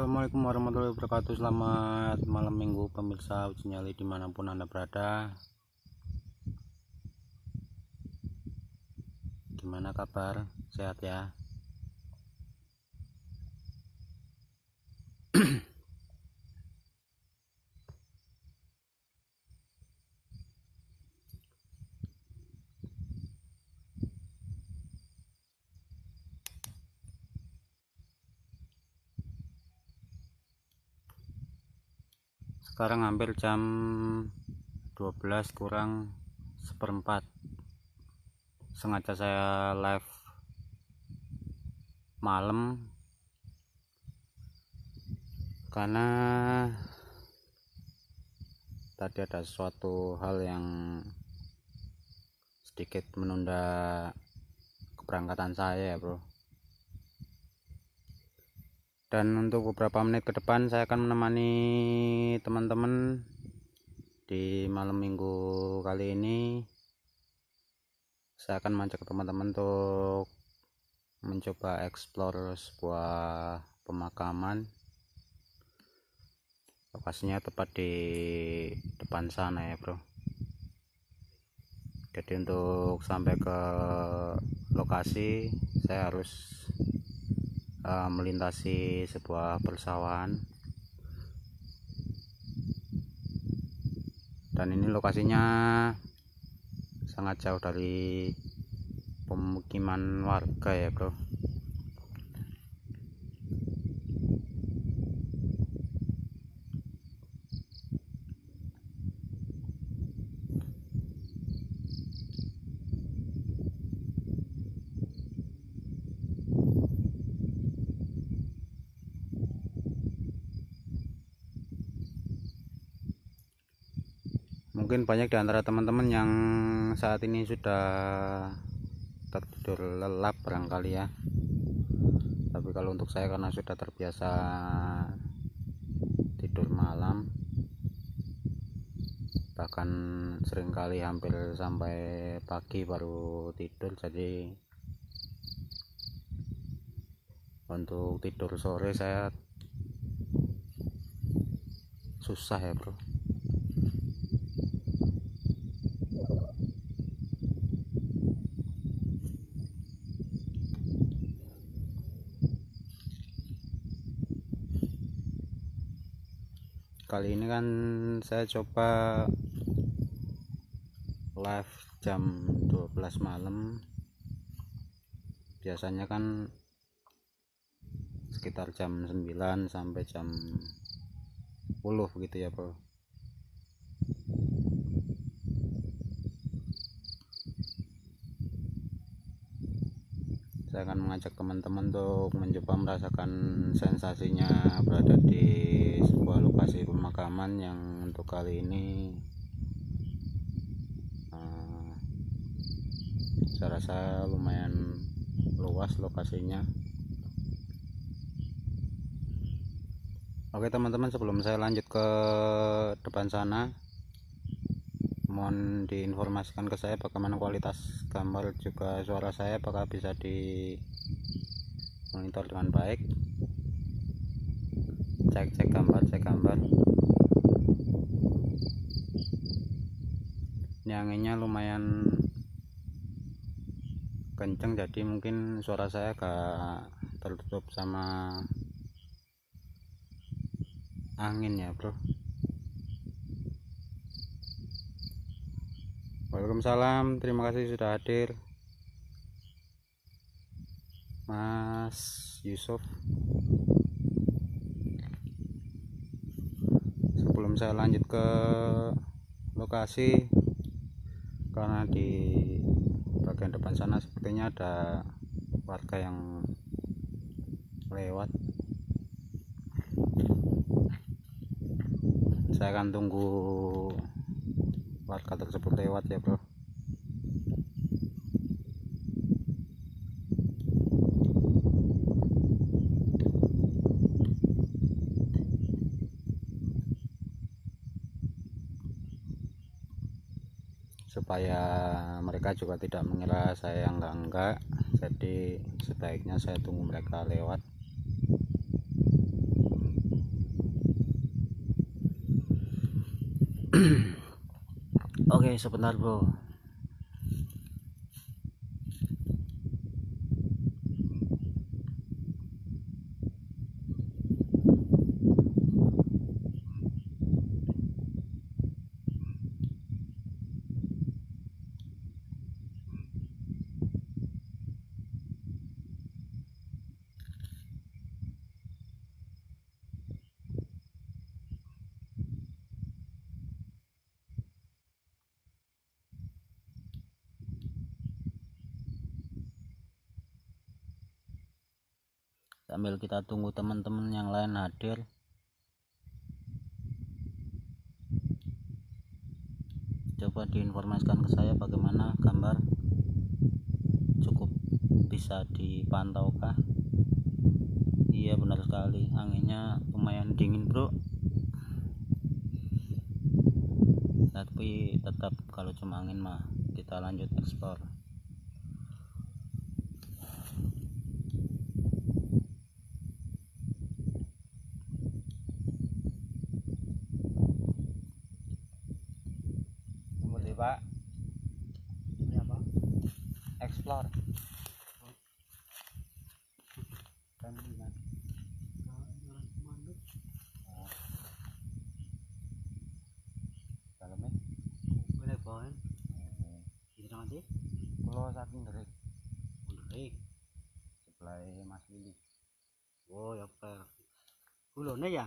Assalamualaikum warahmatullahi wabarakatuh Selamat malam minggu pemirsa uji nyali dimanapun anda berada Gimana kabar? Sehat ya? sekarang hampir jam 12 kurang seperempat sengaja saya live malam karena tadi ada suatu hal yang sedikit menunda keberangkatan saya ya bro dan untuk beberapa menit ke depan saya akan menemani teman-teman di malam minggu kali ini saya akan mengajak teman-teman untuk mencoba explore sebuah pemakaman lokasinya tepat di depan sana ya bro jadi untuk sampai ke lokasi saya harus uh, melintasi sebuah persawahan dan ini lokasinya sangat jauh dari pemukiman warga ya bro mungkin banyak di antara teman-teman yang saat ini sudah tertidur lelap barangkali ya tapi kalau untuk saya karena sudah terbiasa tidur malam bahkan seringkali hampir sampai pagi baru tidur jadi untuk tidur sore saya susah ya bro saya coba live jam 12 malam biasanya kan sekitar jam 9 sampai jam 10 gitu ya bro saya akan mengajak teman-teman untuk mencoba merasakan sensasinya berada di lokasi pemakaman yang untuk kali ini uh, saya rasa lumayan luas lokasinya Oke teman-teman sebelum saya lanjut ke depan sana mohon diinformasikan ke saya bagaimana kualitas gambar juga suara saya apakah bisa di monitor dengan baik cek cek gambar cek gambar ini anginnya lumayan kenceng jadi mungkin suara saya agak tertutup sama angin ya bro Waalaikumsalam terima kasih sudah hadir Mas Yusuf saya lanjut ke lokasi karena di bagian depan sana sepertinya ada warga yang lewat saya akan tunggu warga tersebut lewat ya bro supaya mereka juga tidak mengira saya enggak-enggak jadi sebaiknya saya tunggu mereka lewat oke okay, sebentar bro sambil kita tunggu teman-teman yang lain hadir coba diinformasikan ke saya bagaimana gambar cukup bisa dipantau kah iya benar sekali anginnya lumayan dingin bro tapi tetap kalau cuma angin mah kita lanjut ekspor đấy à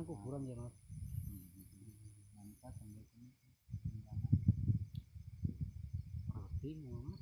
aku kuburan ya mas berarti mas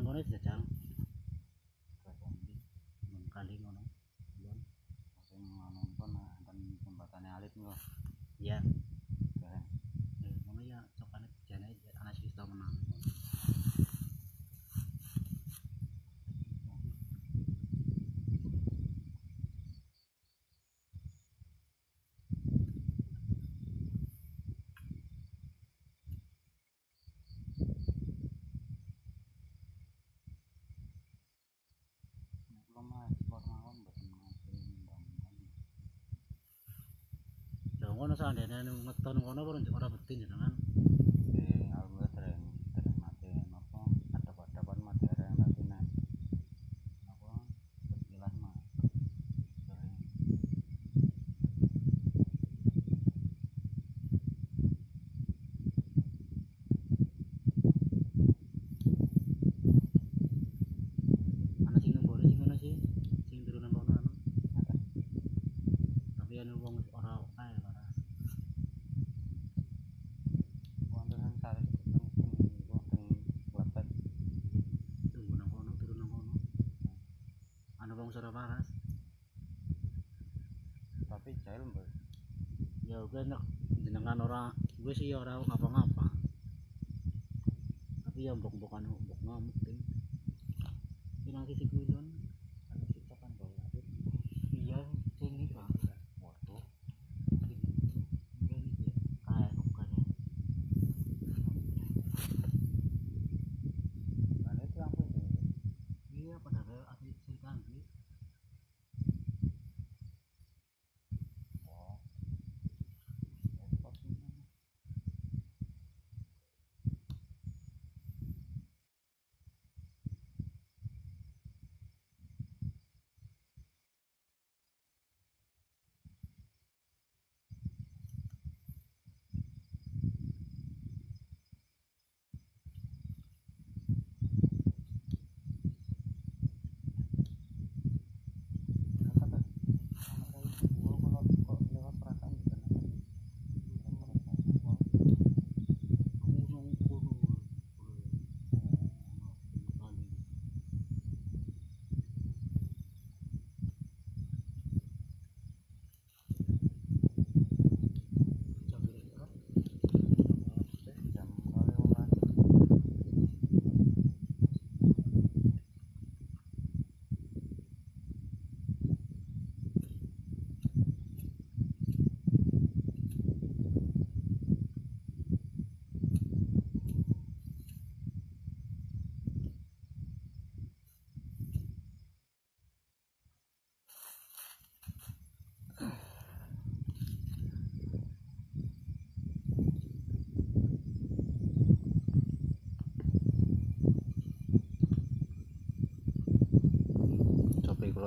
con ese. kono sandene metu kono ora bukti jenengan kasi ya raw ngapa-ngapa tapi ya bok-bokan bok ngamuk ding, din pinangkisigulo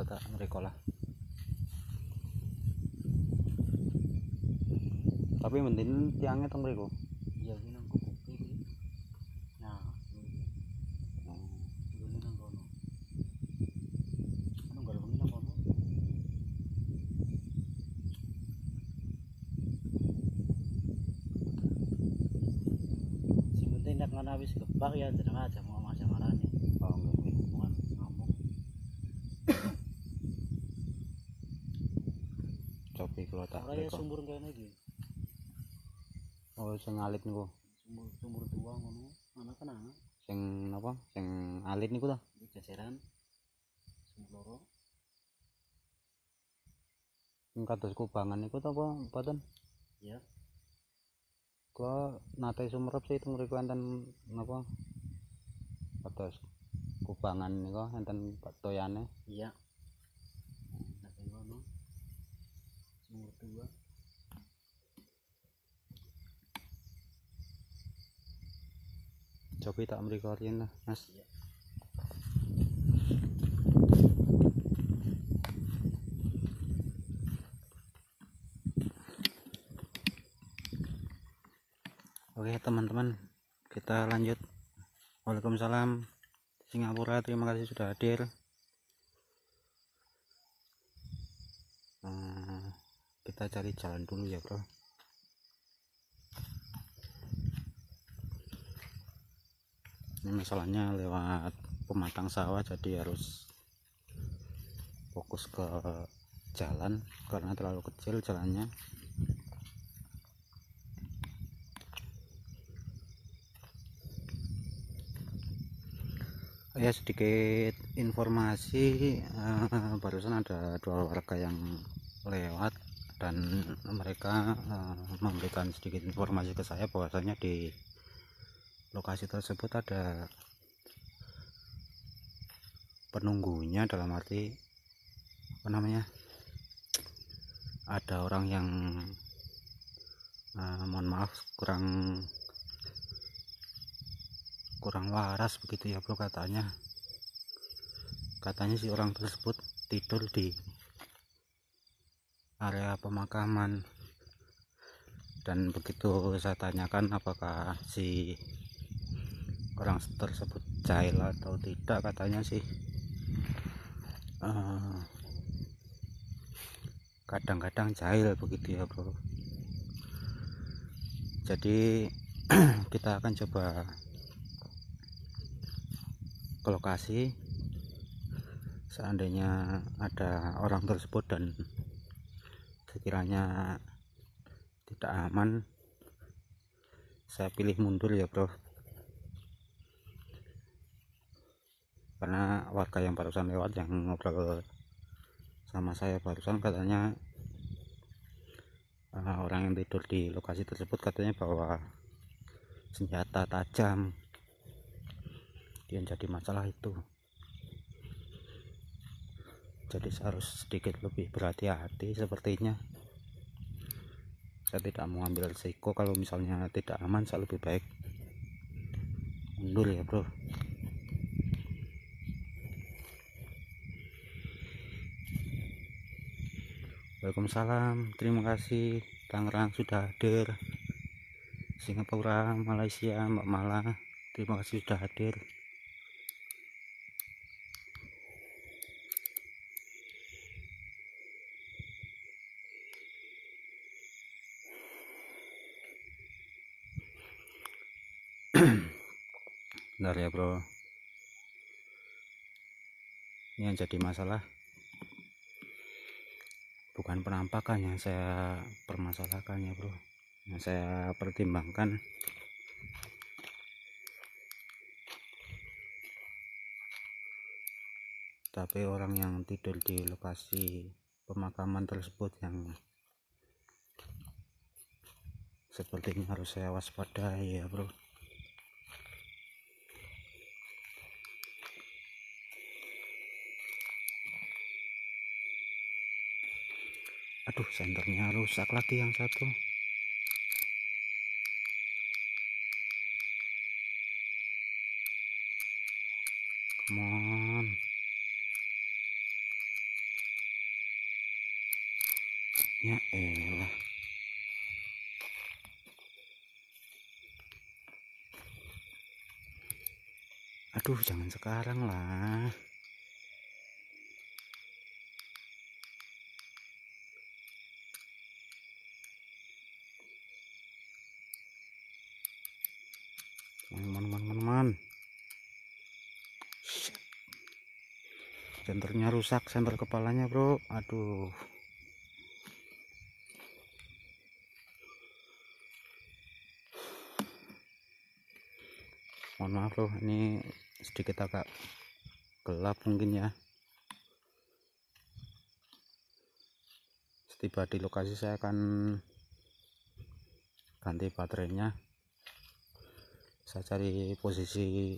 tak mereka lah tapi mending tiangnya tong mereka iya ini nang kukupi nah ini nang kono anu gak ada nang kono sing penting nak kebak ya jeneng Ayo sumur kene iki. Oh, sing alit niku. Sumur sumur tua ngono, anak kan Sing napa? Sing alit niku ta? Jajaran. Sumur loro. Sing kados kubangan niku ta apa mboten? Iya. Kula nate sumerep sih mriku enten napa? Kados kubangan niku enten toyane. Iya. tapi tak merekordin lah mas iya. Oke teman-teman kita lanjut Waalaikumsalam Singapura terima kasih sudah hadir eh, kita cari jalan dulu ya bro masalahnya lewat pematang sawah jadi harus fokus ke jalan karena terlalu kecil jalannya ya sedikit informasi eh, barusan ada dua warga yang lewat dan mereka eh, memberikan sedikit informasi ke saya bahwasanya di lokasi tersebut ada penunggunya dalam arti apa namanya ada orang yang uh, mohon maaf kurang kurang waras begitu ya bro katanya katanya si orang tersebut tidur di area pemakaman dan begitu saya tanyakan apakah si orang tersebut jahil atau tidak katanya sih eh, kadang-kadang uh, jahil begitu ya bro jadi kita akan coba ke lokasi seandainya ada orang tersebut dan sekiranya tidak aman saya pilih mundur ya bro karena warga yang barusan lewat yang ngobrol sama saya barusan katanya uh, orang yang tidur di lokasi tersebut katanya bahwa senjata tajam yang jadi masalah itu jadi harus sedikit lebih berhati-hati sepertinya saya tidak mau ambil risiko kalau misalnya tidak aman saya lebih baik mundur ya bro Waalaikumsalam terima kasih Tangerang sudah hadir Singapura Malaysia Mbak Mala terima kasih sudah hadir bentar ya bro ini yang jadi masalah bukan penampakan yang saya permasalahkan ya bro yang saya pertimbangkan tapi orang yang tidur di lokasi pemakaman tersebut yang sepertinya harus saya waspadai ya bro aduh senternya rusak lagi yang satu come on ya elah aduh jangan sekarang lah rusak sambal kepalanya bro aduh mohon maaf bro ini sedikit agak gelap mungkin ya setiba di lokasi saya akan ganti baterainya saya cari posisi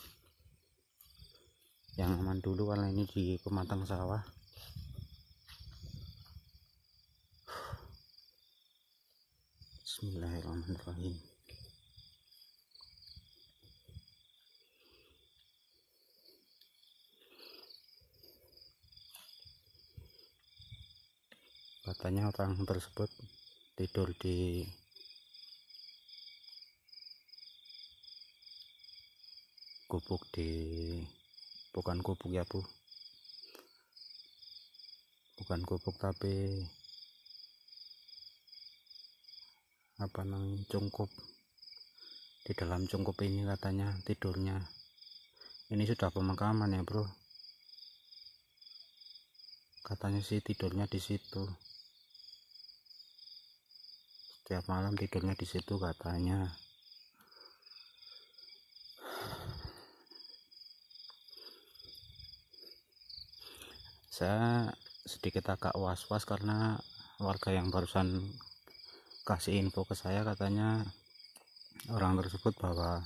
yang aman dulu karena ini di pematang sawah Bismillahirrahmanirrahim katanya orang tersebut tidur di gubuk di bukan kupuk ya bu bukan kupuk tapi apa namanya cungkup di dalam cungkup ini katanya tidurnya ini sudah pemakaman ya bro katanya sih tidurnya di situ setiap malam tidurnya di situ katanya saya sedikit agak was-was karena warga yang barusan kasih info ke saya katanya orang tersebut bahwa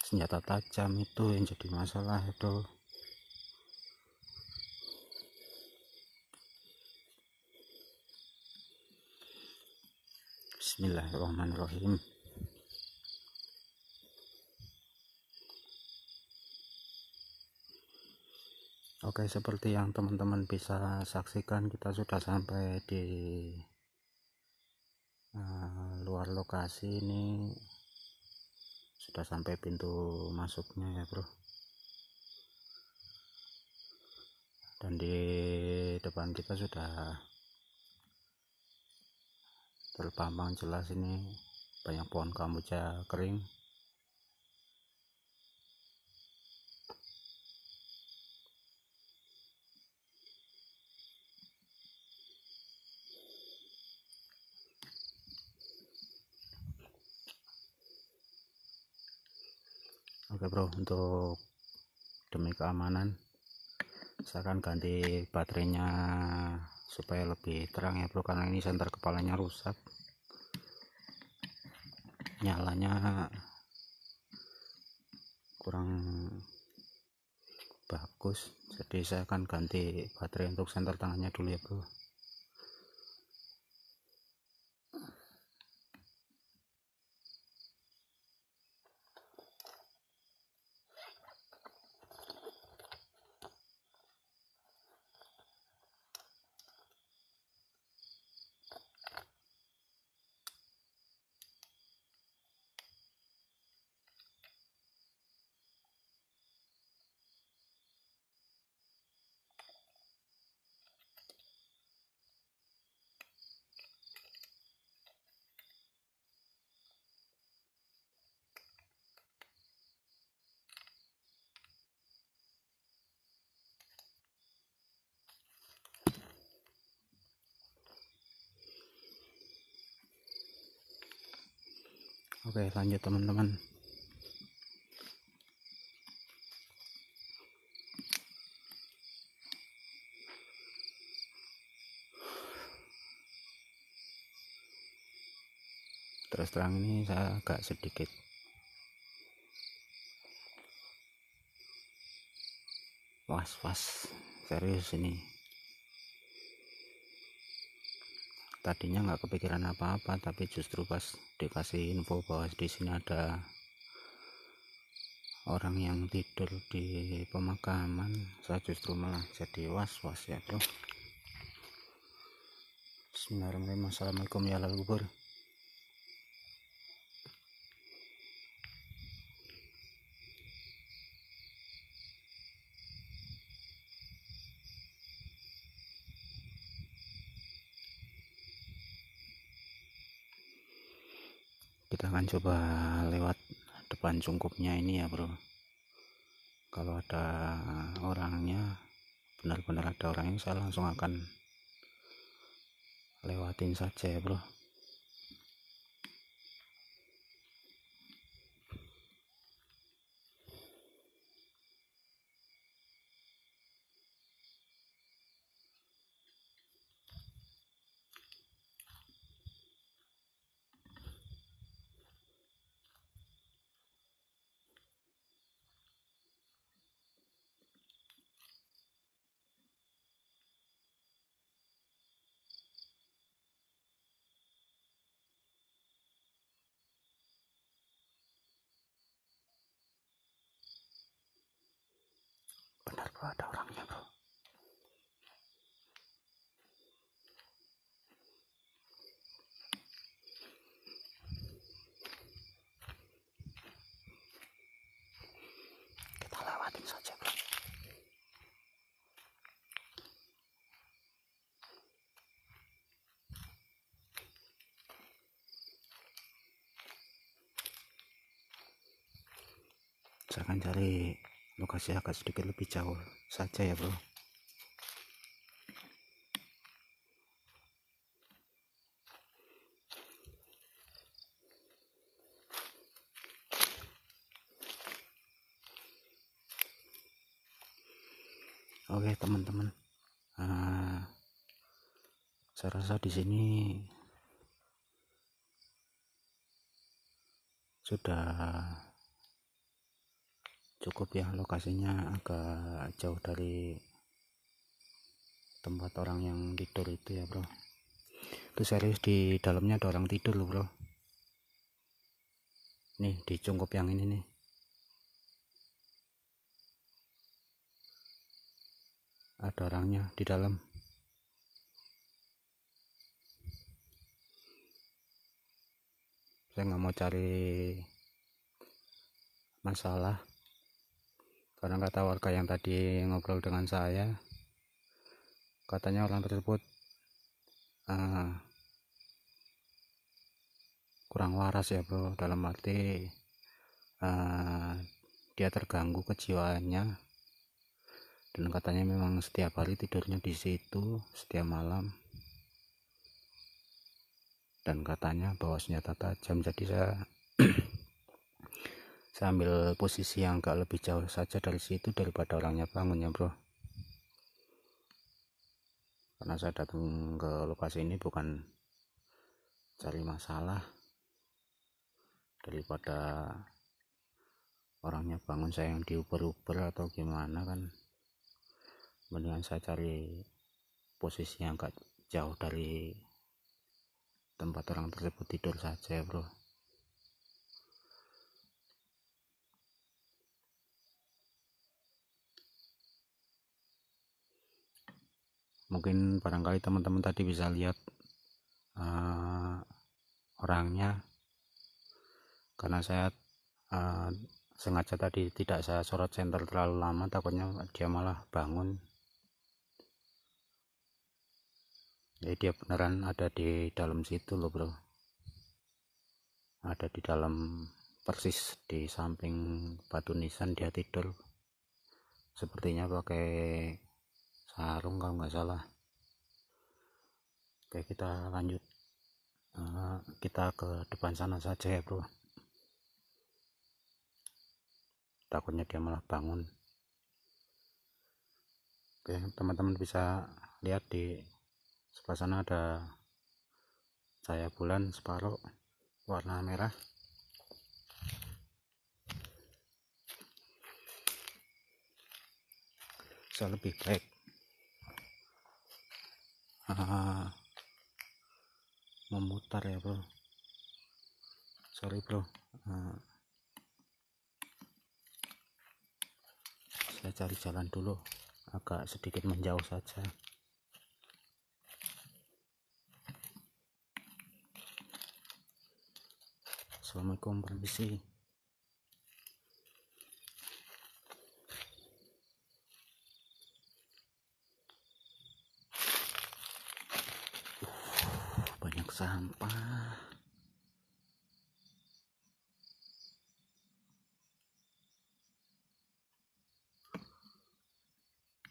senjata tajam itu yang jadi masalah itu Bismillahirrahmanirrahim Oke seperti yang teman-teman bisa saksikan kita sudah sampai di uh, luar lokasi ini sudah sampai pintu masuknya ya bro dan di depan kita sudah terpampang jelas ini banyak pohon kamboja kering oke bro untuk demi keamanan saya akan ganti baterainya supaya lebih terang ya bro karena ini senter kepalanya rusak nyalanya kurang bagus jadi saya akan ganti baterai untuk senter tangannya dulu ya bro Oke lanjut teman-teman terus terang ini saya agak sedikit was-was serius ini tadinya nggak kepikiran apa-apa tapi justru pas dikasih info bahwa di sini ada orang yang tidur di pemakaman saya justru malah jadi was-was ya bro Bismillahirrahmanirrahim Assalamualaikum ya lalu kita akan coba lewat depan cungkupnya ini ya bro kalau ada orangnya benar-benar ada orangnya saya langsung akan lewatin saja ya bro masih agak sedikit lebih jauh saja ya bro Oke teman-teman, ah, saya rasa di sini sudah cukup ya lokasinya agak jauh dari tempat orang yang tidur itu ya bro itu serius di dalamnya ada orang tidur loh bro nih di cungkup yang ini nih ada orangnya di dalam saya nggak mau cari masalah karena kata warga yang tadi ngobrol dengan saya katanya orang tersebut uh, kurang waras ya bro dalam arti uh, dia terganggu kejiwaannya dan katanya memang setiap hari tidurnya di situ setiap malam dan katanya bawa senjata tajam jadi saya sambil posisi yang agak lebih jauh saja dari situ daripada orangnya bangun ya bro karena saya datang ke lokasi ini bukan cari masalah daripada orangnya bangun saya yang diuber-uber atau gimana kan mendingan saya cari posisi yang agak jauh dari tempat orang tersebut tidur saja ya bro mungkin barangkali teman-teman tadi bisa lihat uh, orangnya karena saya uh, sengaja tadi tidak saya sorot senter terlalu lama takutnya dia malah bangun jadi dia beneran ada di dalam situ loh bro ada di dalam persis di samping batu nisan dia tidur sepertinya pakai Harum kalau nggak salah oke kita lanjut uh, kita ke depan sana saja ya bro takutnya dia malah bangun oke teman-teman bisa lihat di sebelah sana ada cahaya bulan separuh warna merah bisa lebih baik Ah. memutar ya bro sorry bro ah. saya cari jalan dulu agak sedikit menjauh saja Assalamualaikum permisi sampah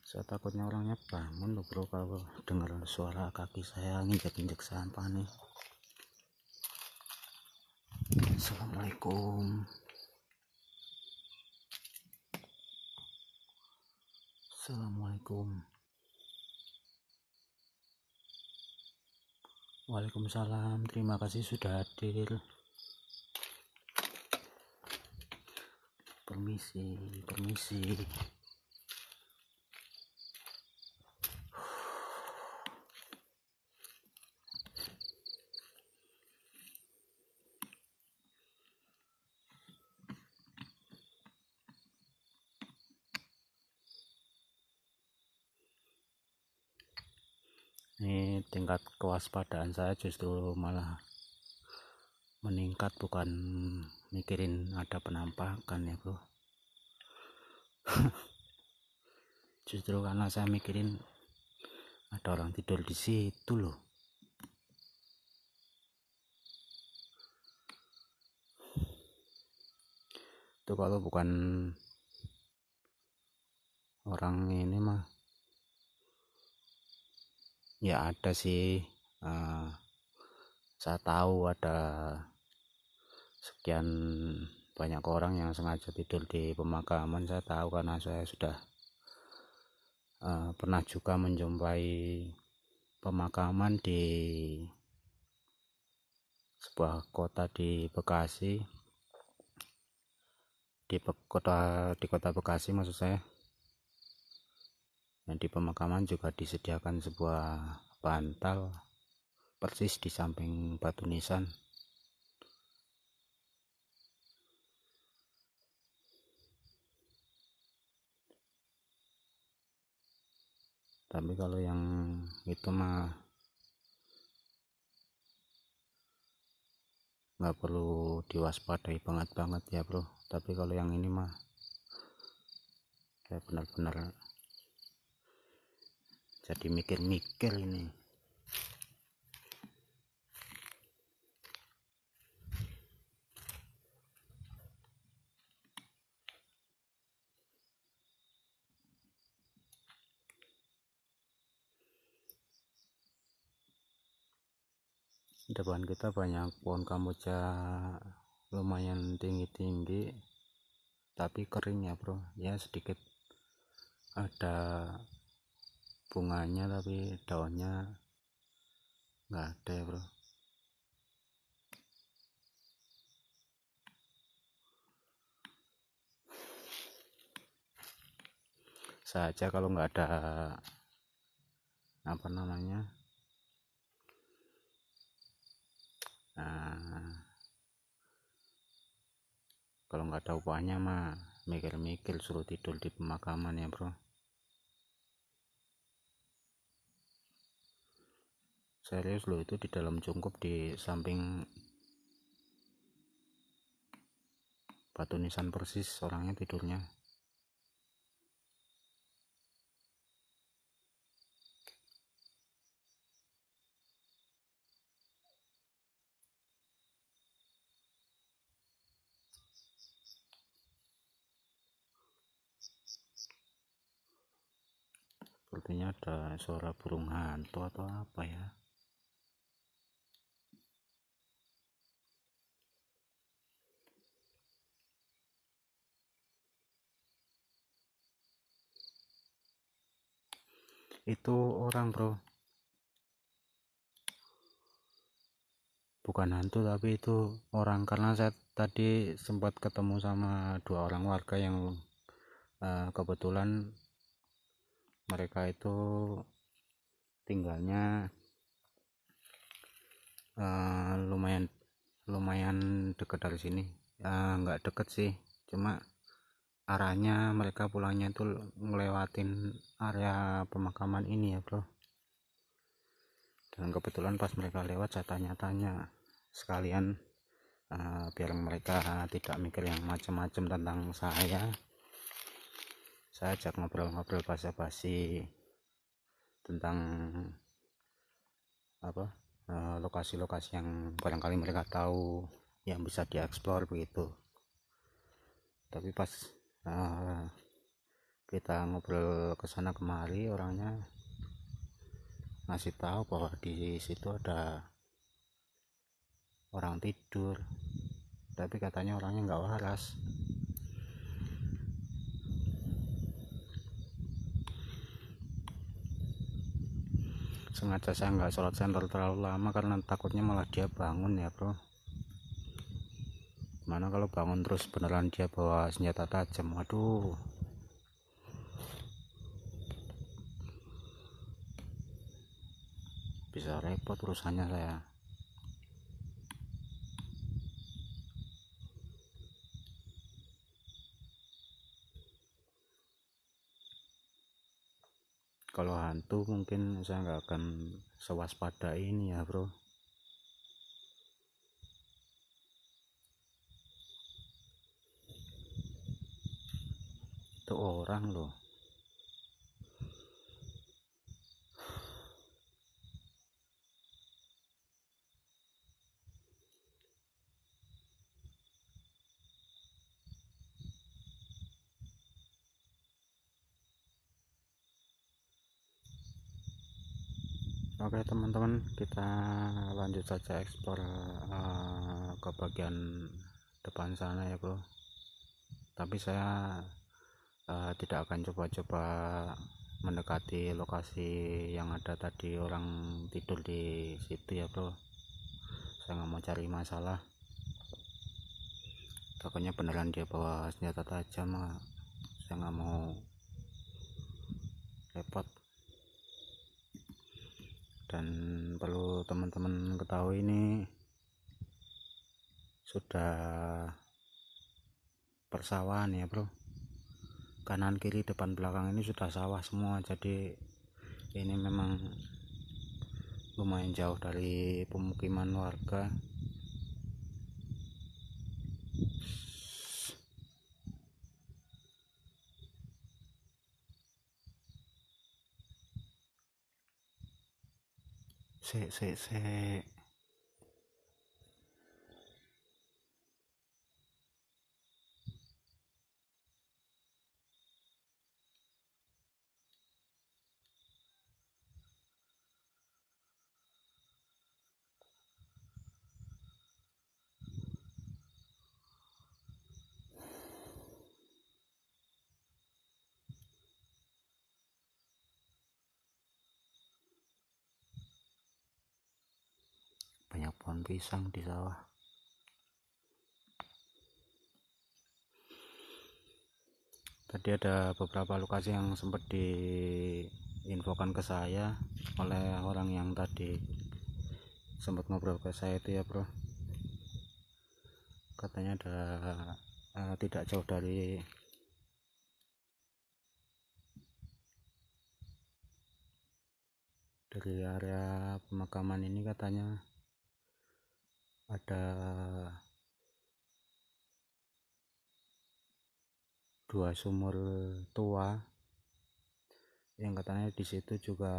saya takutnya orangnya bangun loh bro kalau dengar suara kaki saya nginjek-injek sampah nih Assalamualaikum Assalamualaikum Waalaikumsalam, terima kasih sudah hadir. Permisi, permisi. kewaspadaan saya justru malah meningkat bukan mikirin ada penampakan ya bro justru karena saya mikirin ada orang tidur di situ loh itu kalau bukan orang ini mah ya ada sih Ah, saya tahu ada sekian banyak orang yang sengaja tidur di pemakaman saya tahu karena saya sudah uh, pernah juga menjumpai pemakaman di sebuah kota di Bekasi di Be kota di kota Bekasi maksud saya dan di pemakaman juga disediakan sebuah bantal persis di samping batu nisan tapi kalau yang itu mah nggak perlu diwaspadai banget banget ya bro tapi kalau yang ini mah kayak benar-benar jadi mikir-mikir ini di depan kita banyak pohon kamboja lumayan tinggi-tinggi tapi kering ya bro ya sedikit ada bunganya tapi daunnya nggak ada ya bro saja kalau nggak ada apa namanya Nah, kalau nggak ada upahnya mah mikir-mikir suruh tidur di pemakaman ya bro serius loh itu di dalam jungkup di samping batu nisan persis orangnya tidurnya kayaknya ada suara burung hantu atau apa ya itu orang bro bukan hantu tapi itu orang karena saya tadi sempat ketemu sama dua orang warga yang uh, kebetulan mereka itu tinggalnya uh, lumayan lumayan dekat dari sini ya, nggak uh, deket sih cuma arahnya mereka pulangnya itu ngelewatin area pemakaman ini ya bro dan kebetulan pas mereka lewat saya tanya-tanya sekalian uh, biar mereka tidak mikir yang macam-macam tentang saya saya ajak ngobrol-ngobrol basa-basi tentang apa eh, lokasi-lokasi yang barangkali mereka tahu yang bisa dieksplor begitu tapi pas uh, kita ngobrol ke sana kemari orangnya ngasih tahu bahwa di situ ada orang tidur tapi katanya orangnya nggak waras sengaja saya nggak sholat sendal terlalu lama karena takutnya malah dia bangun ya bro mana kalau bangun terus beneran dia bawa senjata tajam waduh, bisa repot urusannya saya kalau hantu mungkin saya nggak akan sewaspada ini ya bro itu orang loh Oke teman-teman kita lanjut saja ekspor uh, eh, ke bagian depan sana ya bro tapi saya uh, tidak akan coba-coba mendekati lokasi yang ada tadi orang tidur di situ ya bro saya nggak mau cari masalah takutnya beneran dia bawa senjata tajam saya nggak mau repot dan perlu teman-teman ketahui ini sudah persawahan ya bro kanan kiri depan belakang ini sudah sawah semua jadi ini memang lumayan jauh dari pemukiman warga se, se, se pisang di sawah tadi ada beberapa lokasi yang sempat diinfokan ke saya oleh orang yang tadi sempat ngobrol ke saya itu ya bro katanya ada eh, tidak jauh dari dari area pemakaman ini katanya ada dua sumur tua yang katanya di situ juga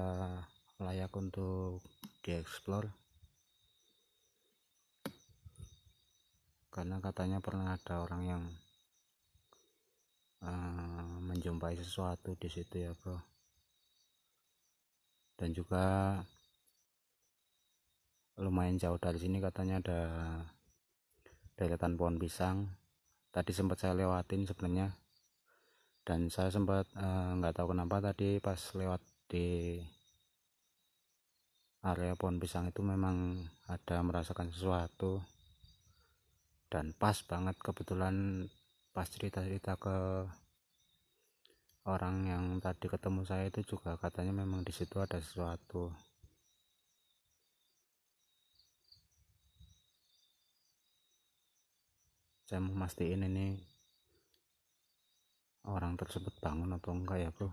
layak untuk dieksplor karena katanya pernah ada orang yang uh, menjumpai sesuatu di situ ya bro dan juga lumayan jauh dari sini katanya ada deretan pohon pisang tadi sempat saya lewatin sebenarnya dan saya sempat eh, nggak eh, tahu kenapa tadi pas lewat di area pohon pisang itu memang ada merasakan sesuatu dan pas banget kebetulan pas cerita-cerita ke orang yang tadi ketemu saya itu juga katanya memang disitu ada sesuatu saya mau mastiin ini orang tersebut bangun atau enggak ya bro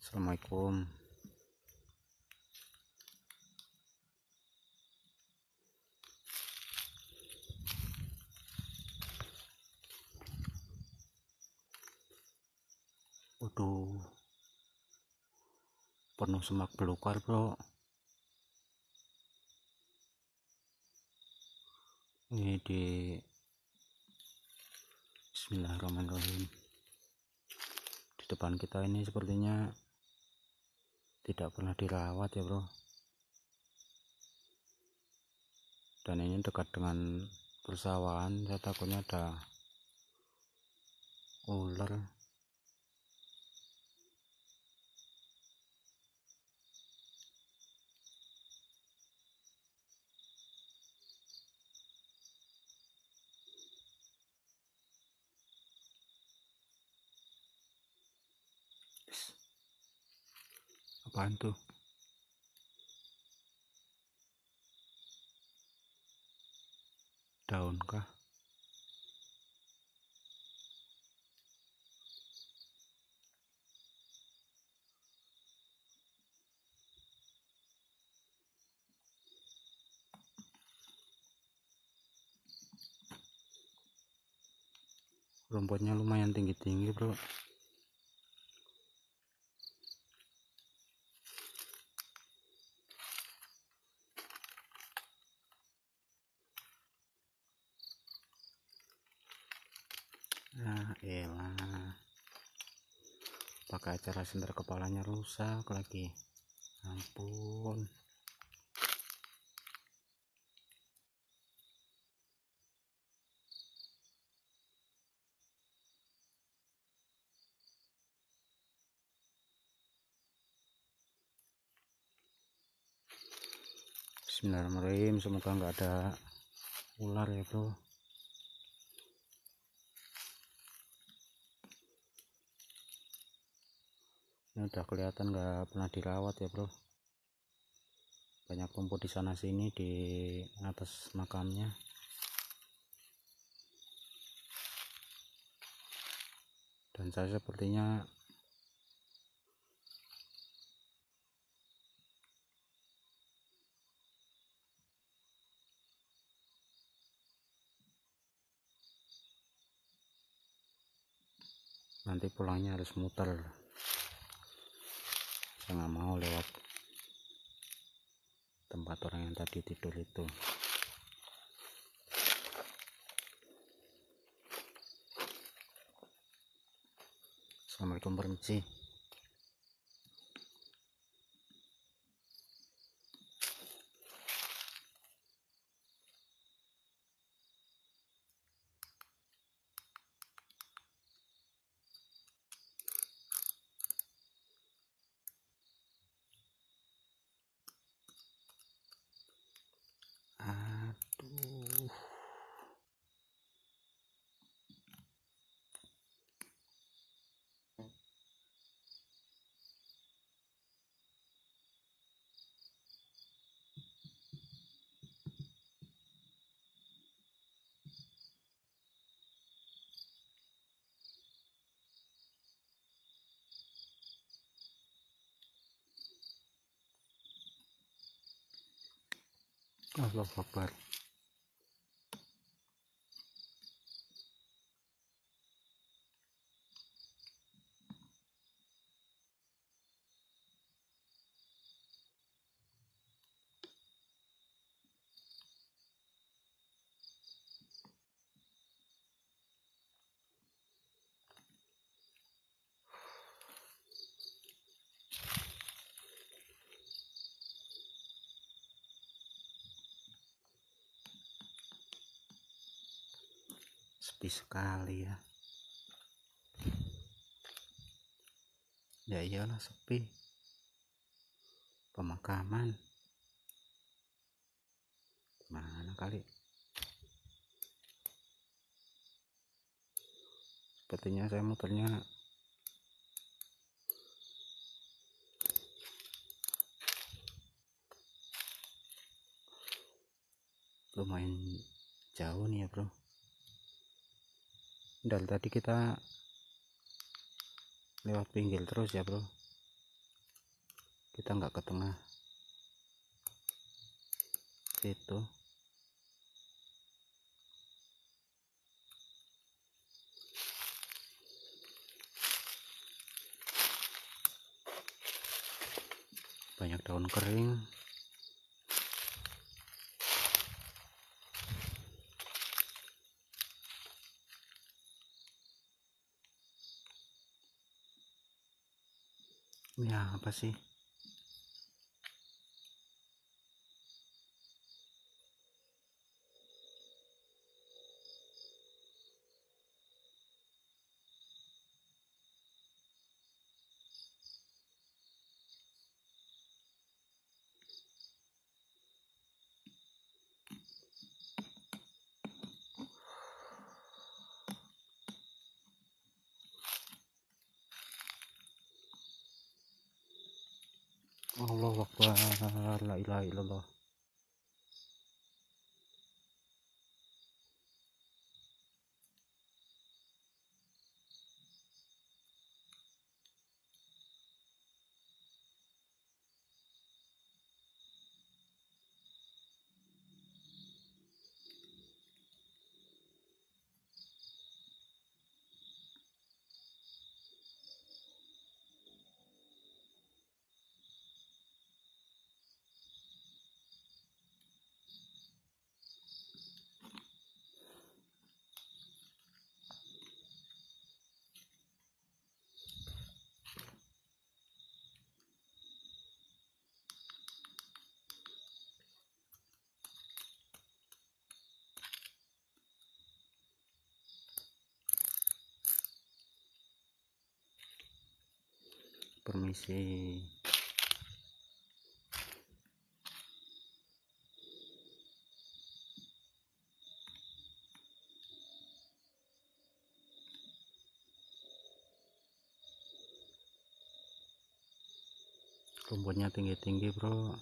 Assalamualaikum waduh penuh semak belukar bro ini di Bismillahirrahmanirrahim di depan kita ini sepertinya tidak pernah dirawat ya bro dan ini dekat dengan persawahan saya takutnya ada ular apaan tuh daun kah rumputnya lumayan tinggi-tinggi bro Nah, elah pakai acara senter kepalanya rusak lagi ampun Bismillahirrahmanirrahim semoga enggak ada ular ya ini udah kelihatan nggak pernah dirawat ya bro banyak rumput di sana sini di atas makamnya dan saya sepertinya nanti pulangnya harus muter saya nggak mau lewat tempat orang yang tadi tidur itu Assalamualaikum warahmatullahi Allah Akbar sekali ya ya iyalah sepi pemakaman mana kali sepertinya saya muternya lumayan jauh nih ya bro dari tadi kita lewat pinggir terus ya bro kita nggak ke tengah itu banyak daun kering ya apa sih لا إله إلا الله me rumputnya tinggi-tinggi bro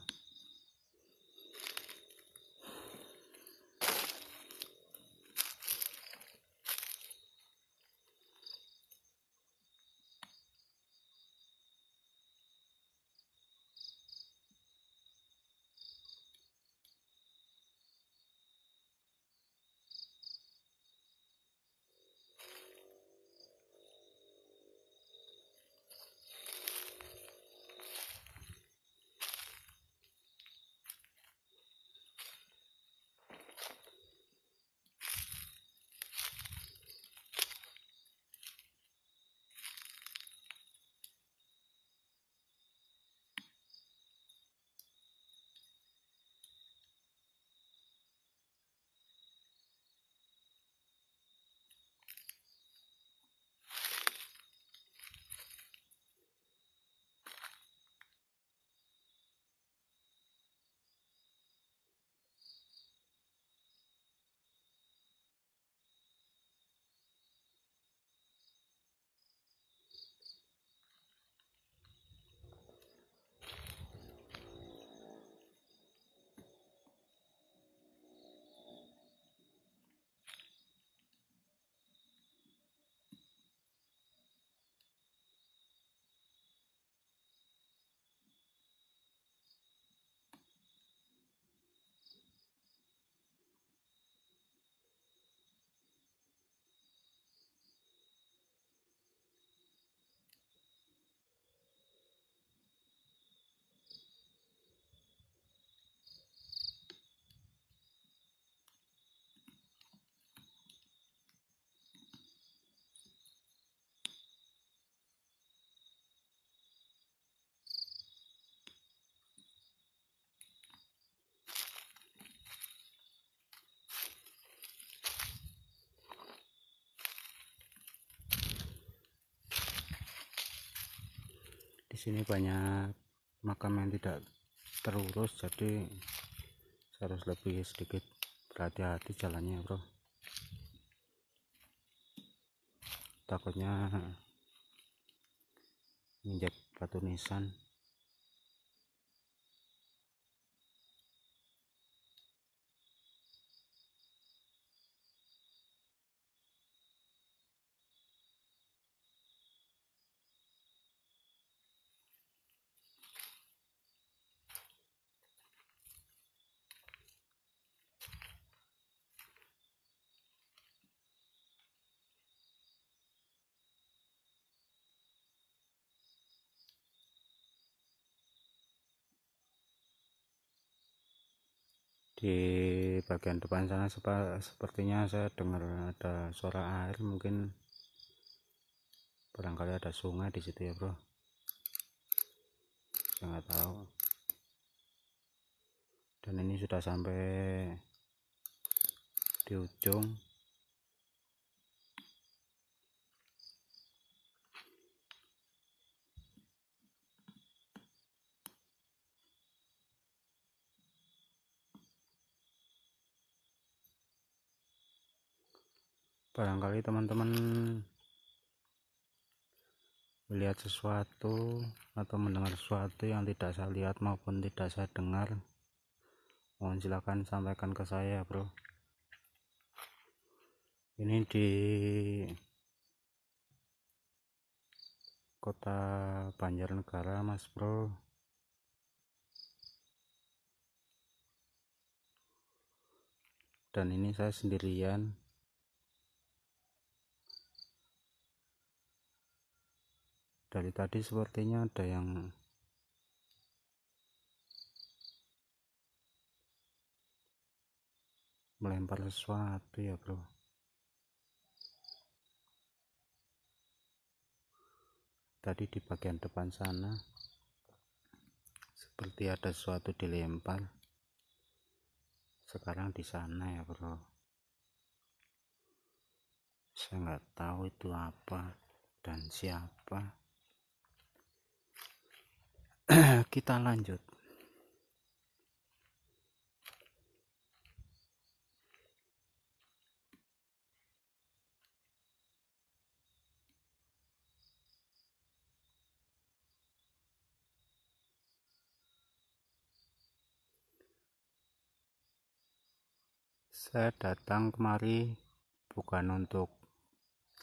sini banyak makam yang tidak terurus jadi harus lebih sedikit berhati-hati jalannya bro takutnya injak batu nisan di bagian depan sana sepertinya saya dengar ada suara air mungkin barangkali ada sungai di situ ya bro saya nggak tahu dan ini sudah sampai di ujung barangkali teman-teman melihat sesuatu atau mendengar sesuatu yang tidak saya lihat maupun tidak saya dengar mohon silakan sampaikan ke saya bro ini di kota Banjarnegara mas bro dan ini saya sendirian dari tadi sepertinya ada yang melempar sesuatu ya bro tadi di bagian depan sana seperti ada sesuatu dilempar sekarang di sana ya bro saya nggak tahu itu apa dan siapa kita lanjut saya datang kemari bukan untuk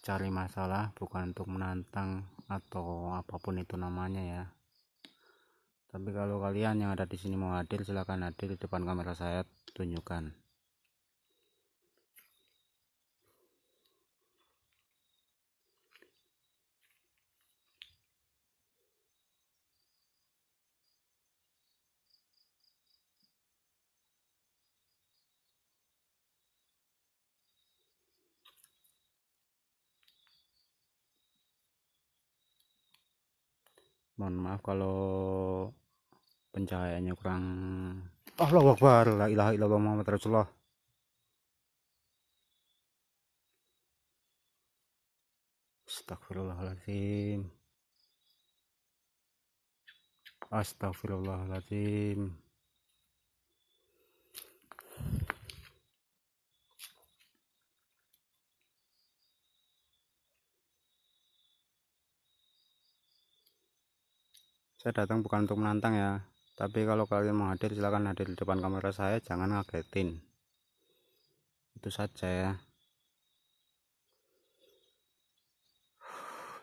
cari masalah bukan untuk menantang atau apapun itu namanya ya tapi kalau kalian yang ada di sini mau hadir silahkan hadir di depan kamera saya tunjukkan mohon maaf kalau pencahayaannya kurang Allah Akbar la ilaha illallah Muhammad Rasulullah Astagfirullahaladzim Astagfirullahaladzim saya datang bukan untuk menantang ya tapi kalau kalian mau hadir silahkan hadir di depan kamera saya jangan ngagetin itu saja ya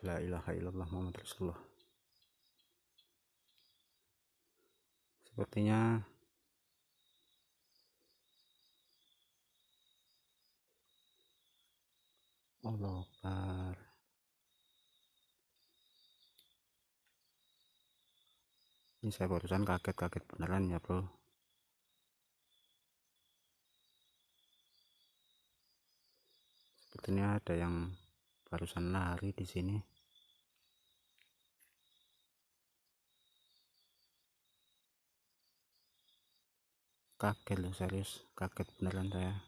la ilaha illallah Muhammad Rasulullah sepertinya Allah Akbar ini saya barusan kaget-kaget beneran ya bro sepertinya ada yang barusan lari di sini kaget loh serius kaget beneran saya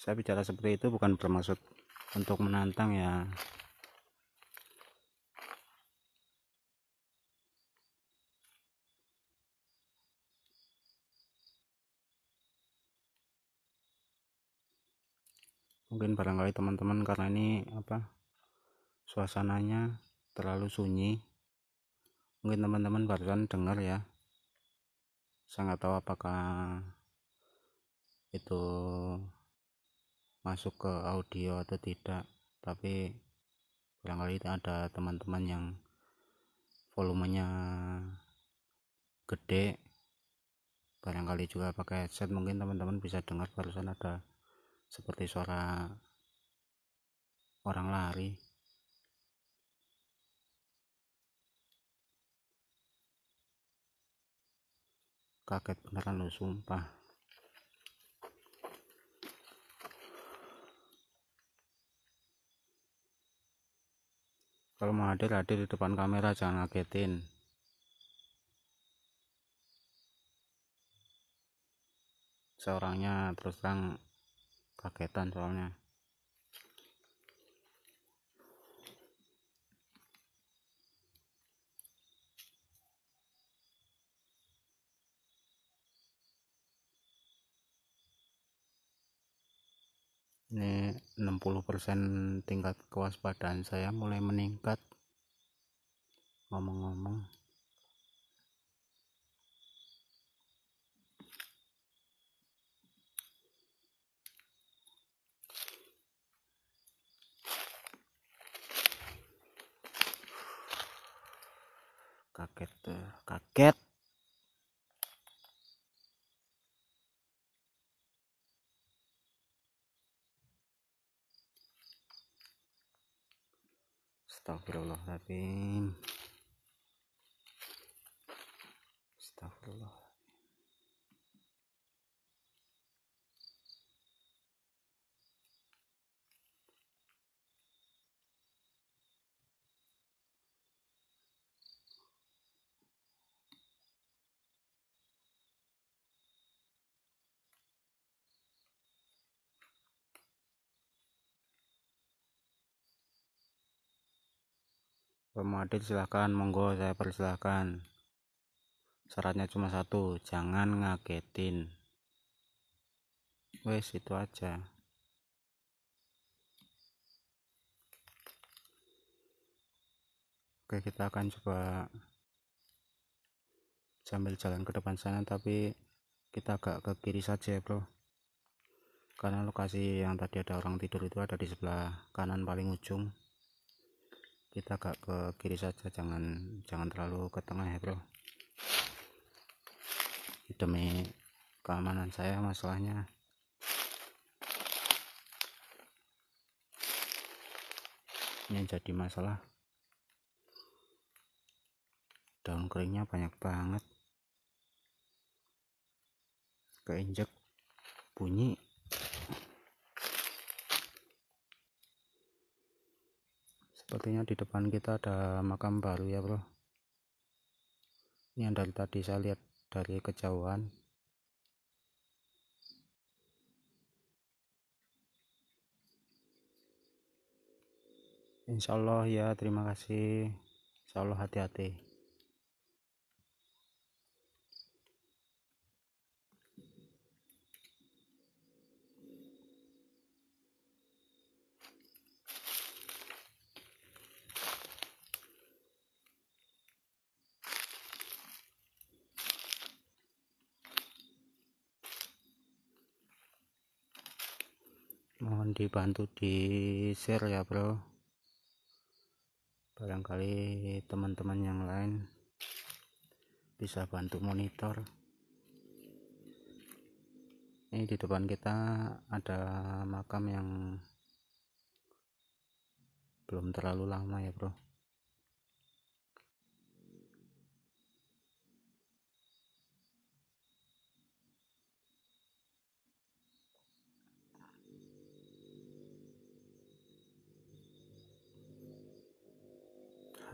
saya bicara seperti itu bukan bermaksud untuk menantang ya mungkin barangkali teman-teman karena ini apa suasananya terlalu sunyi mungkin teman-teman barusan dengar ya saya nggak tahu apakah itu masuk ke audio atau tidak tapi barangkali ada teman-teman yang volumenya gede barangkali juga pakai headset mungkin teman-teman bisa dengar barusan ada seperti suara orang lari kaget beneran lo sumpah kalau mau hadir hadir di depan kamera jangan ngagetin seorangnya terus terang kagetan soalnya ini 60% tingkat kewaspadaan saya mulai meningkat ngomong-ngomong kaget eh, kaget Astagfirullahaladzim. Astagfirullah. pemadil silahkan monggo saya persilahkan syaratnya cuma satu jangan ngagetin wes itu aja oke kita akan coba sambil jalan ke depan sana tapi kita agak ke kiri saja ya bro karena lokasi yang tadi ada orang tidur itu ada di sebelah kanan paling ujung kita agak ke kiri saja jangan jangan terlalu ke tengah ya bro demi keamanan saya masalahnya ini jadi masalah daun keringnya banyak banget keinjek bunyi sepertinya di depan kita ada makam baru ya bro ini yang dari tadi saya lihat dari kejauhan insyaallah ya terima kasih insyaallah hati-hati dibantu di share ya bro barangkali teman-teman yang lain bisa bantu monitor ini di depan kita ada makam yang belum terlalu lama ya bro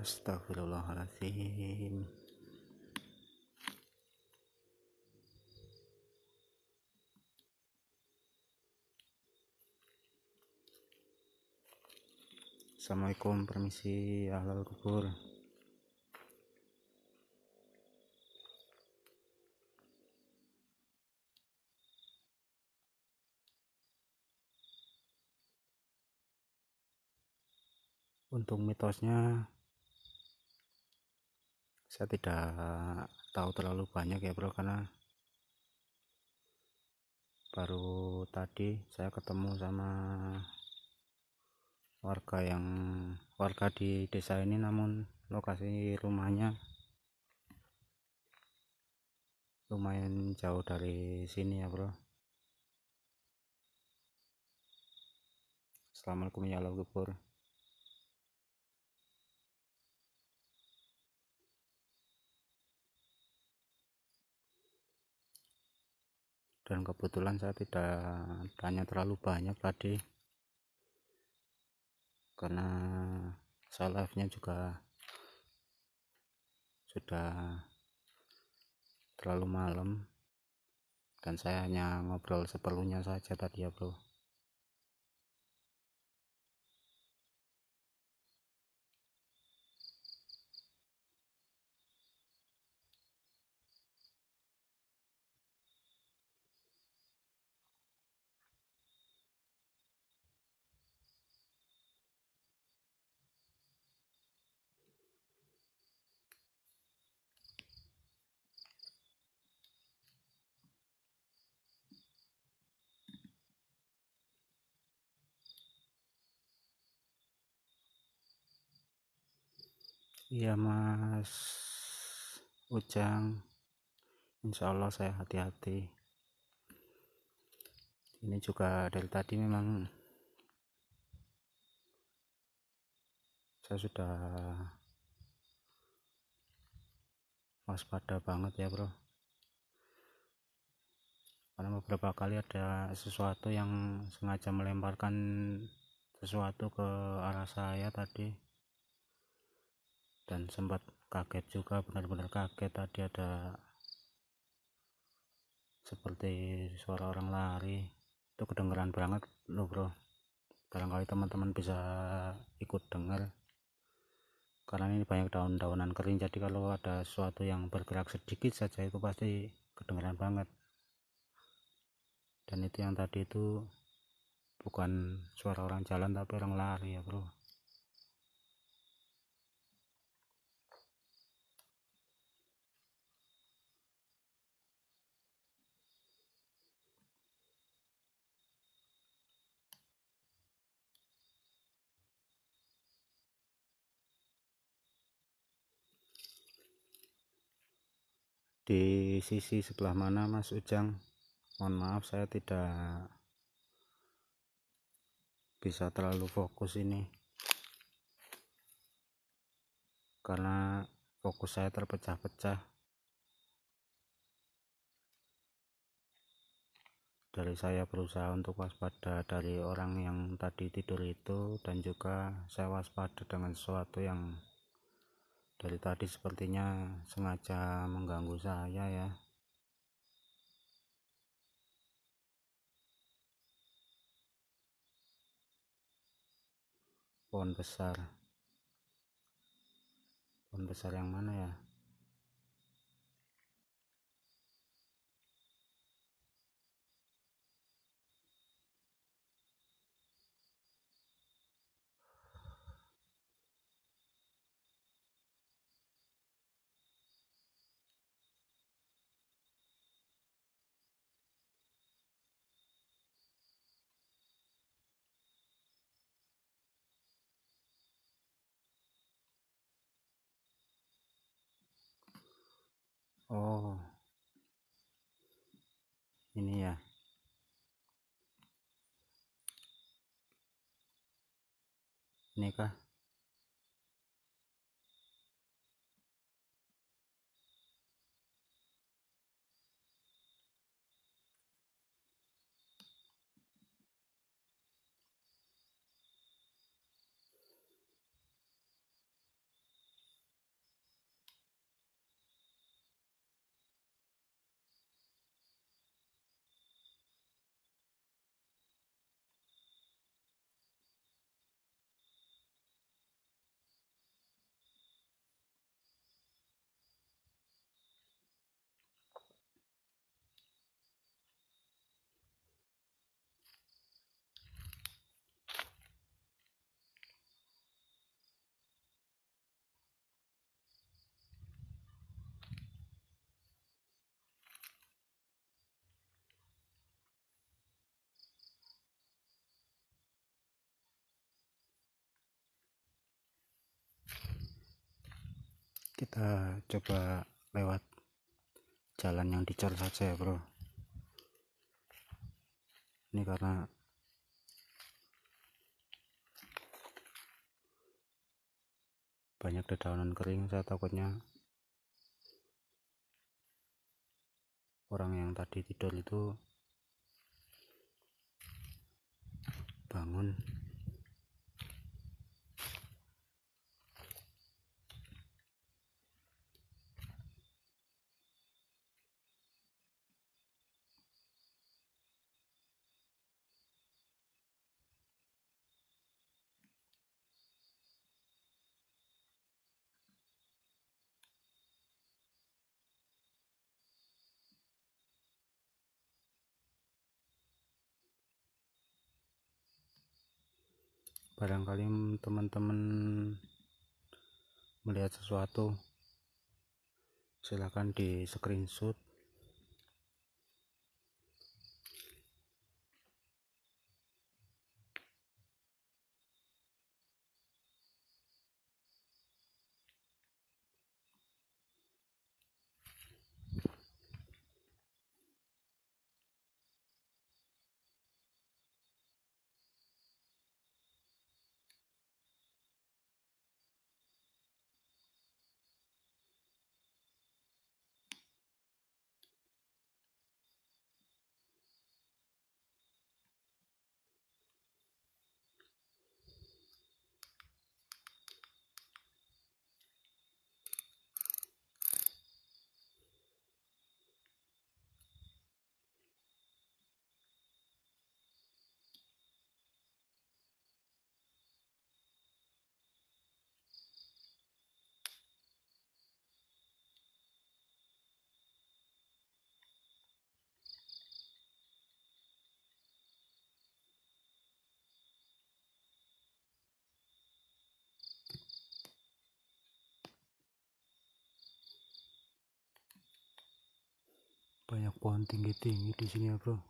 Astagfirullahaladzim Assalamualaikum permisi ahlal kubur untuk mitosnya saya tidak tahu terlalu banyak ya bro karena baru tadi saya ketemu sama warga yang warga di desa ini namun lokasi rumahnya lumayan jauh dari sini ya bro Assalamualaikum ya Allah dan kebetulan saya tidak tanya terlalu banyak tadi karena saya live nya juga sudah terlalu malam dan saya hanya ngobrol seperlunya saja tadi ya bro Iya mas Ujang Insya Allah saya hati-hati Ini juga dari tadi memang Saya sudah Waspada banget ya bro Karena beberapa kali ada sesuatu yang sengaja melemparkan sesuatu ke arah saya tadi dan sempat kaget juga benar-benar kaget tadi ada seperti suara orang lari itu kedengeran banget lo bro barangkali teman-teman bisa ikut dengar karena ini banyak daun-daunan kering jadi kalau ada sesuatu yang bergerak sedikit saja itu pasti kedengeran banget dan itu yang tadi itu bukan suara orang jalan tapi orang lari ya bro di sisi sebelah mana Mas Ujang mohon maaf saya tidak bisa terlalu fokus ini karena fokus saya terpecah-pecah dari saya berusaha untuk waspada dari orang yang tadi tidur itu dan juga saya waspada dengan sesuatu yang dari tadi sepertinya sengaja mengganggu saya ya pohon besar pohon besar yang mana ya oh ini ya ini kah kita coba lewat jalan yang dicor saja ya bro ini karena banyak dedaunan kering saya takutnya orang yang tadi tidur itu bangun barangkali teman-teman melihat sesuatu silahkan di screenshot banyak pohon tinggi-tinggi di sini ya bro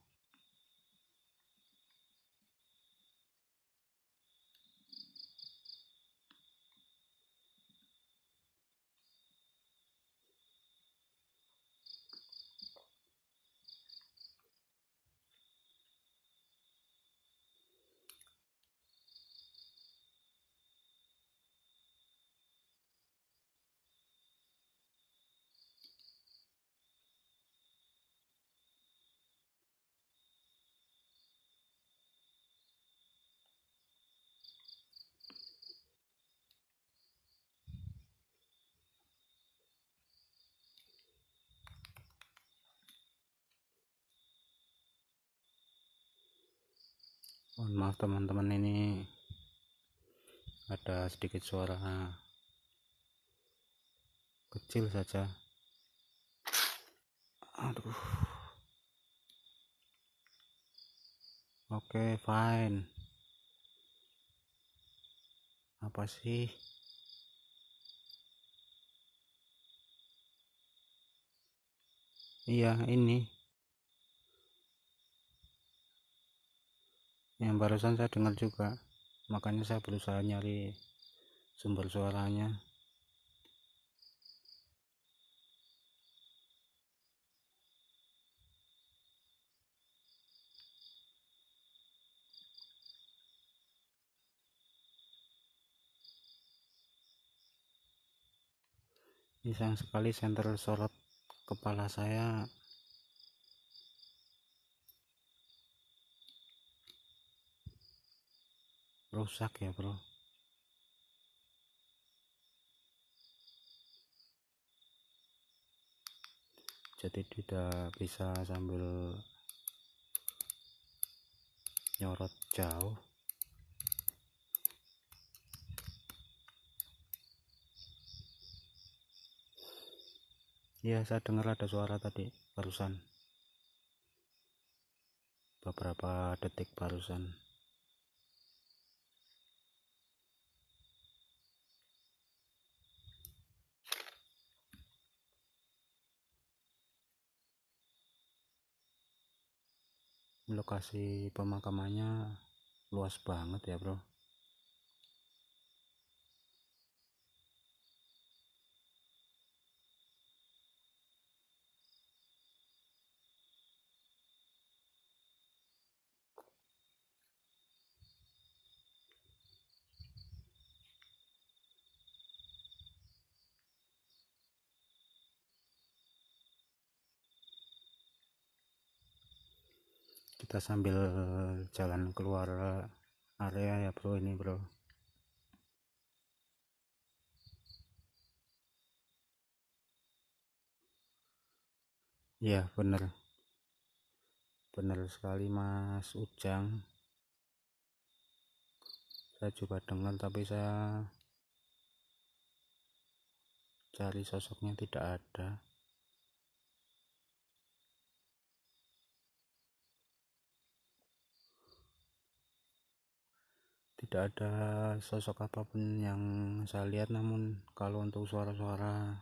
mohon maaf teman-teman ini ada sedikit suara kecil saja aduh oke okay, fine apa sih iya ini yang barusan saya dengar juga makanya saya berusaha nyari sumber suaranya ini sekali senter sorot kepala saya rusak ya bro jadi tidak bisa sambil nyorot jauh ya saya dengar ada suara tadi barusan beberapa detik barusan lokasi pemakamannya luas banget ya bro kita sambil jalan keluar area ya bro ini bro ya bener bener sekali mas Ujang saya juga dengar tapi saya cari sosoknya tidak ada tidak ada sosok apapun yang saya lihat namun kalau untuk suara-suara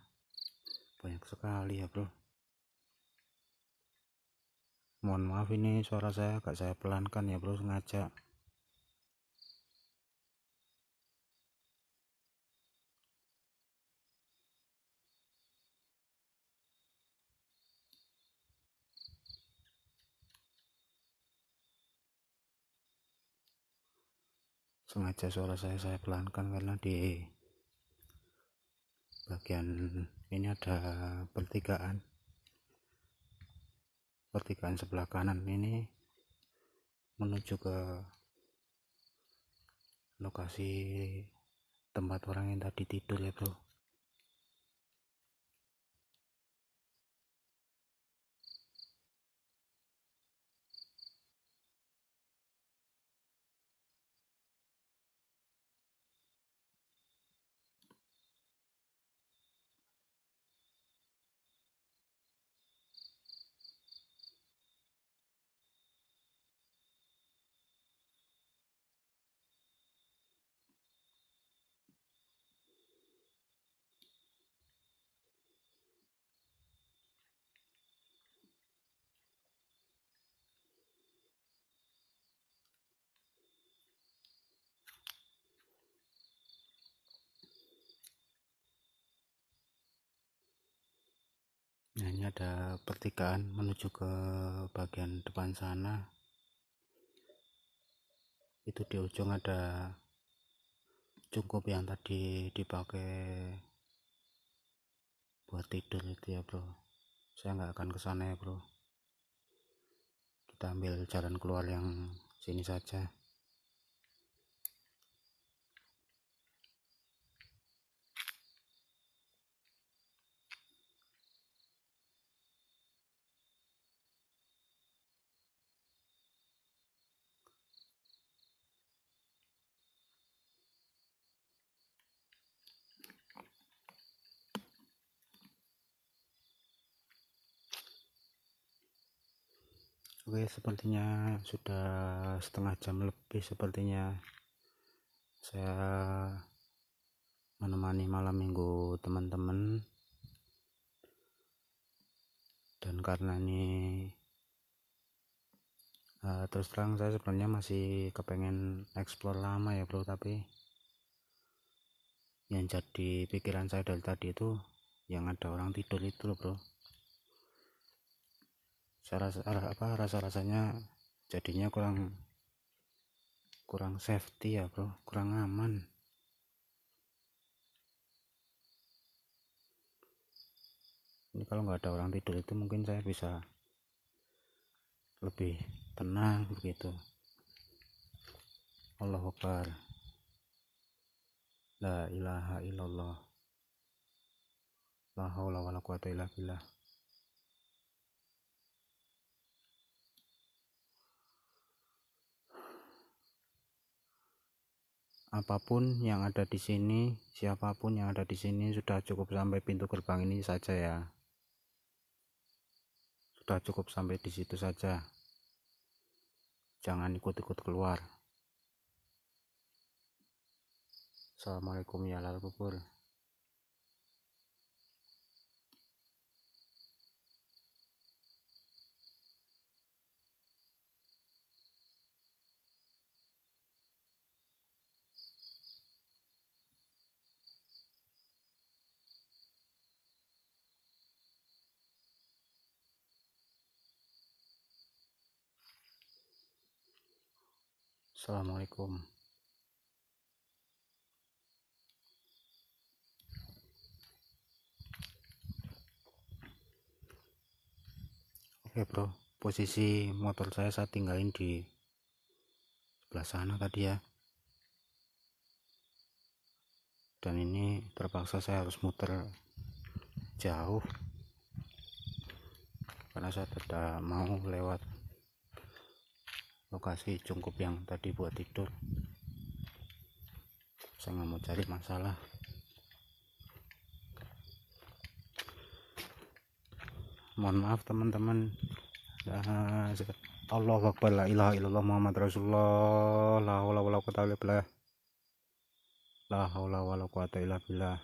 banyak sekali ya bro mohon maaf ini suara saya agak saya pelankan ya bro sengaja sengaja suara saya saya pelankan karena di bagian ini ada pertigaan pertigaan sebelah kanan ini menuju ke lokasi tempat orang yang tadi tidur ya Bro. Nah, ini ada pertigaan menuju ke bagian depan sana. Itu di ujung ada cukup yang tadi dipakai buat tidur itu ya, Bro. Saya nggak akan ke sana ya, Bro. Kita ambil jalan keluar yang sini saja. Oke, sepertinya sudah setengah jam lebih sepertinya saya menemani malam minggu teman-teman dan karena ini uh, terus terang saya sebenarnya masih kepengen explore lama ya bro tapi yang jadi pikiran saya dari tadi itu yang ada orang tidur itu loh bro rasa apa rasa rasanya jadinya kurang kurang safety ya bro kurang aman ini kalau nggak ada orang tidur itu mungkin saya bisa lebih tenang begitu Allah Akbar La ilaha illallah La haula wa la quwata illa billah apapun yang ada di sini, siapapun yang ada di sini sudah cukup sampai pintu gerbang ini saja ya. Sudah cukup sampai di situ saja. Jangan ikut-ikut keluar. Assalamualaikum ya lalu kubur. Assalamualaikum. Oke bro, posisi motor saya saya tinggalin di sebelah sana tadi ya. Dan ini terpaksa saya harus muter jauh karena saya tidak mau lewat lokasi cungkup yang tadi buat tidur saya nggak mau cari masalah mohon maaf teman-teman ah, Allah Akbar ilaha illallah Muhammad Rasulullah la haula wala quwata illa billah la haula wala quwata illa billah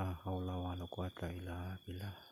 la haula wala quwata illa billah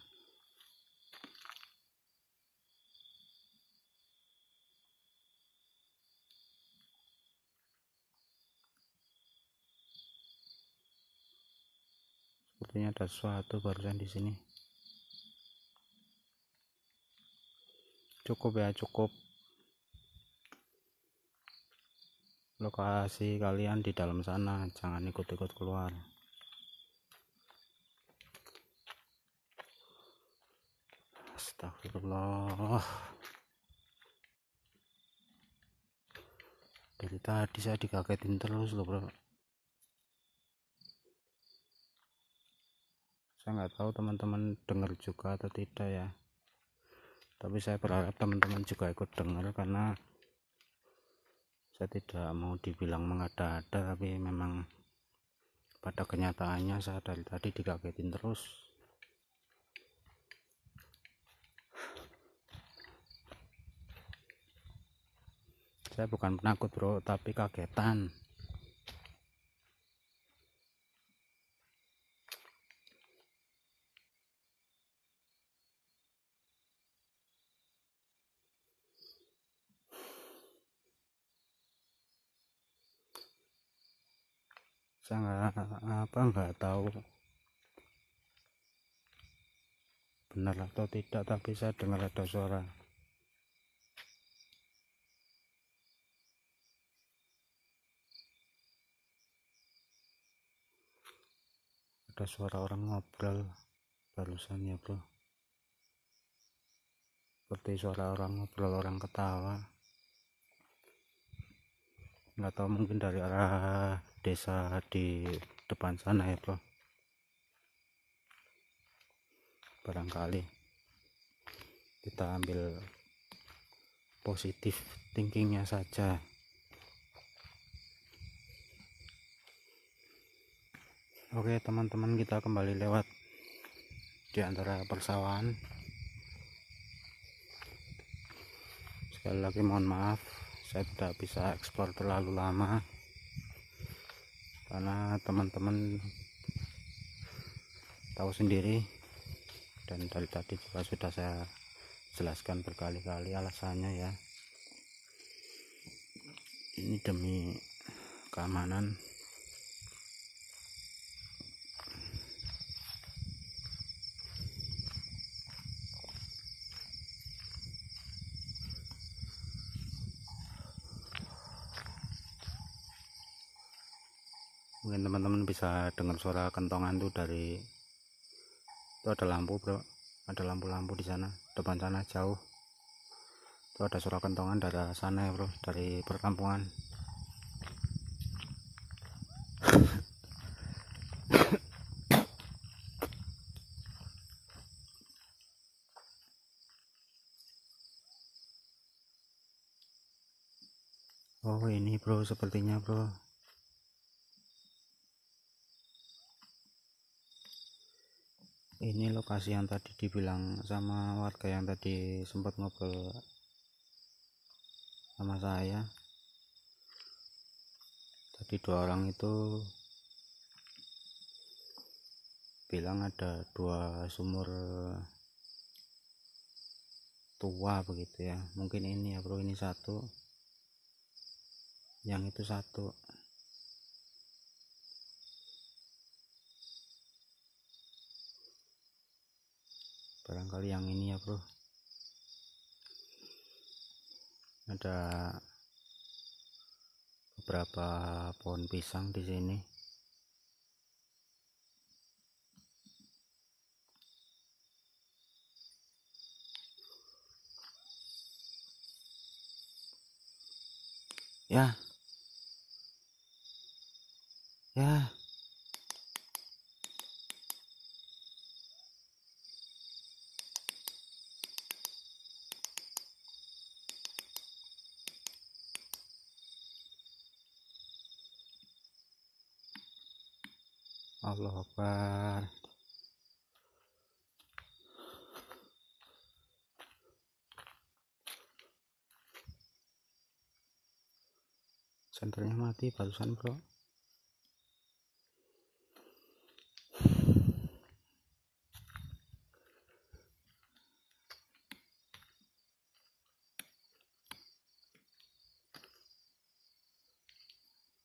sepertinya ada sesuatu barusan di sini cukup ya cukup lokasi kalian di dalam sana jangan ikut-ikut keluar astagfirullah dari tadi saya dikagetin terus loh bro saya nggak tahu teman-teman dengar juga atau tidak ya tapi saya berharap teman-teman juga ikut dengar karena saya tidak mau dibilang mengada-ada tapi memang pada kenyataannya saya dari tadi dikagetin terus saya bukan penakut bro tapi kagetan saya nggak apa nggak tahu benar atau tidak tapi saya dengar ada suara ada suara orang ngobrol barusan ya bro seperti suara orang ngobrol orang ketawa nggak tahu mungkin dari arah desa di depan sana ya bro barangkali kita ambil positif thinkingnya saja oke teman-teman kita kembali lewat di antara persawahan sekali lagi mohon maaf saya tidak bisa ekspor terlalu lama karena teman-teman tahu sendiri dan dari tadi juga sudah saya jelaskan berkali-kali alasannya ya ini demi keamanan teman-teman bisa dengar suara kentongan tuh dari itu ada lampu bro ada lampu-lampu di sana depan sana jauh itu ada suara kentongan dari sana ya bro dari perkampungan Oh ini bro sepertinya bro ini lokasi yang tadi dibilang sama warga yang tadi sempat ngobrol sama saya tadi dua orang itu bilang ada dua sumur tua begitu ya mungkin ini ya bro ini satu yang itu satu barangkali yang ini ya bro ada beberapa pohon pisang di sini ya ya Allah Akbar senternya mati barusan bro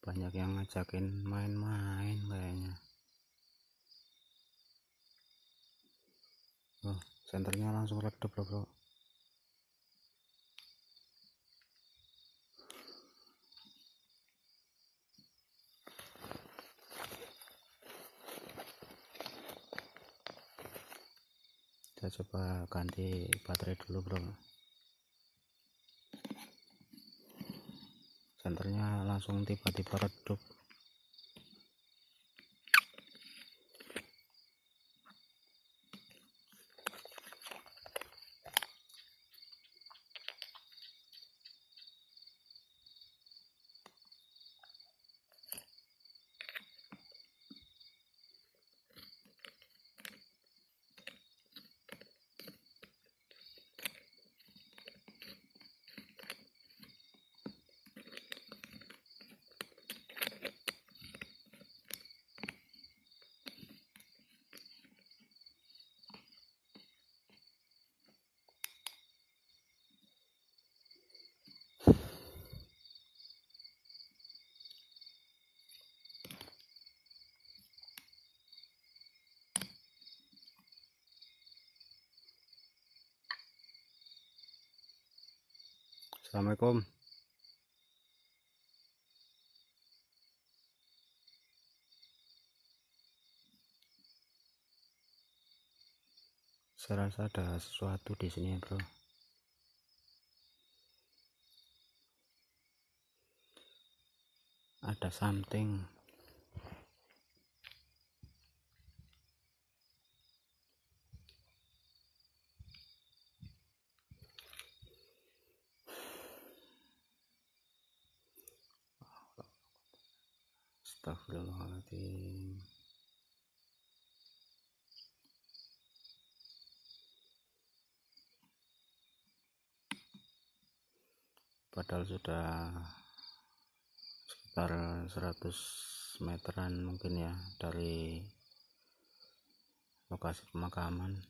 banyak yang ngajakin main-main kayaknya senternya langsung redup loh bro kita coba ganti baterai dulu bro senternya langsung tiba-tiba redup Assalamualaikum saya rasa ada sesuatu di sini bro ada something Astagfirullahaladzim. Padahal sudah sekitar 100 meteran mungkin ya dari lokasi pemakaman.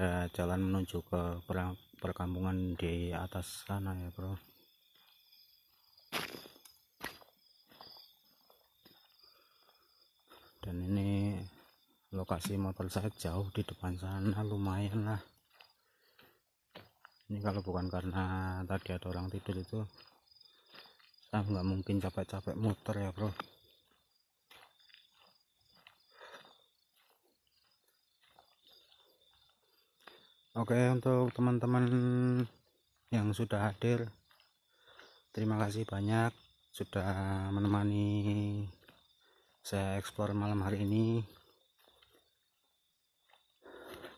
ada jalan menuju ke per perkampungan di atas sana ya bro dan ini lokasi motor saya jauh di depan sana lumayan lah ini kalau bukan karena tadi ada orang tidur itu saya nggak mungkin capek-capek muter ya bro oke untuk teman-teman yang sudah hadir terima kasih banyak sudah menemani saya eksplor malam hari ini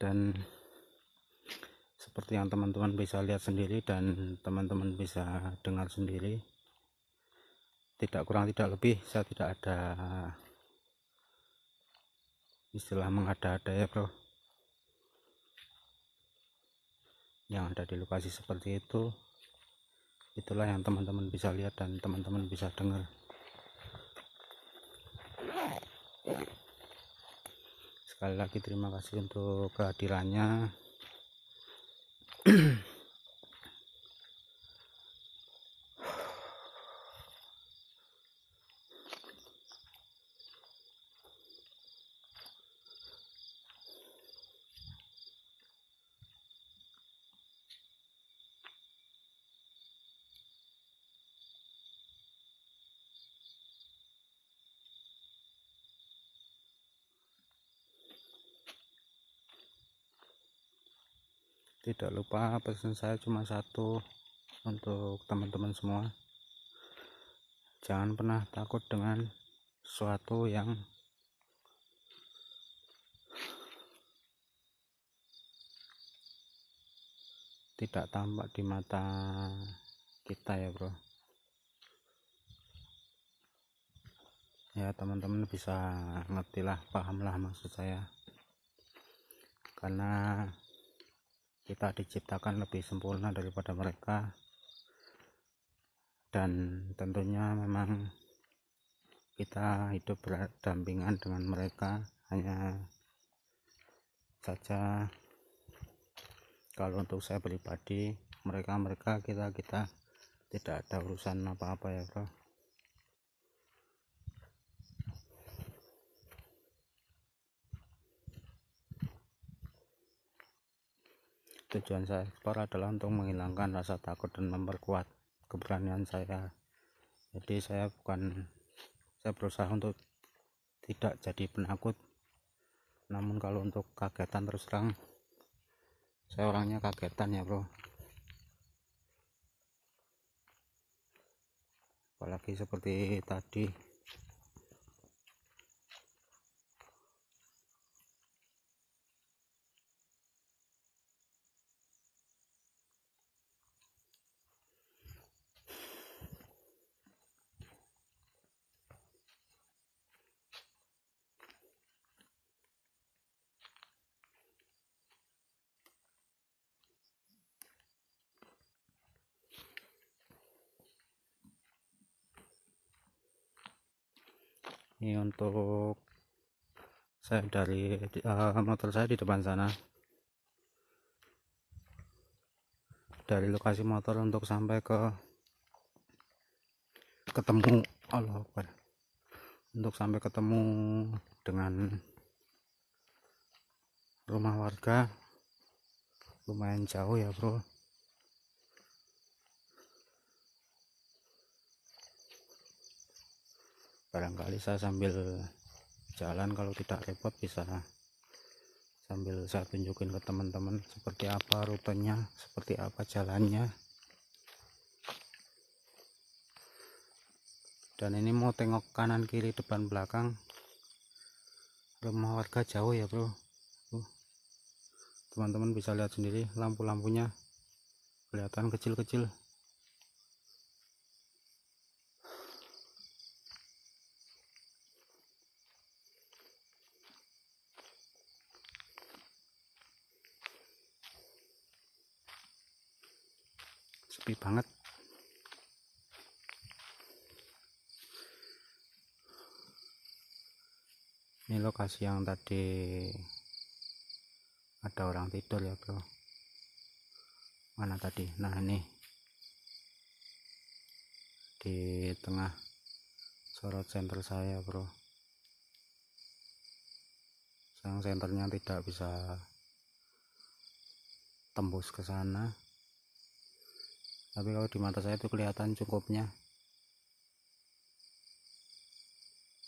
dan seperti yang teman-teman bisa lihat sendiri dan teman-teman bisa dengar sendiri tidak kurang tidak lebih saya tidak ada istilah mengada-ada ya bro yang ada di lokasi seperti itu itulah yang teman-teman bisa lihat dan teman-teman bisa dengar sekali lagi terima kasih untuk kehadirannya tidak lupa pesan saya cuma satu untuk teman-teman semua jangan pernah takut dengan sesuatu yang tidak tampak di mata kita ya bro ya teman-teman bisa ngertilah pahamlah maksud saya karena kita diciptakan lebih sempurna daripada mereka dan tentunya memang kita hidup berdampingan dengan mereka hanya saja kalau untuk saya pribadi mereka mereka kita kita tidak ada urusan apa apa ya bro tujuan saya ekspor adalah untuk menghilangkan rasa takut dan memperkuat keberanian saya jadi saya bukan saya berusaha untuk tidak jadi penakut namun kalau untuk kagetan terus terang saya orangnya kagetan ya bro apalagi seperti tadi ini untuk saya dari uh, motor saya di depan sana dari lokasi motor untuk sampai ke ketemu Allah untuk sampai ketemu dengan rumah warga lumayan jauh ya bro barangkali saya sambil jalan kalau tidak repot bisa sambil saya tunjukin ke teman-teman seperti apa rutenya seperti apa jalannya dan ini mau tengok kanan kiri depan belakang rumah warga jauh ya bro uh, teman-teman bisa lihat sendiri lampu-lampunya kelihatan kecil-kecil sepi banget ini lokasi yang tadi ada orang tidur ya bro mana tadi nah ini di tengah sorot senter saya bro sang senternya tidak bisa tembus ke sana tapi kalau di mata saya itu kelihatan cukupnya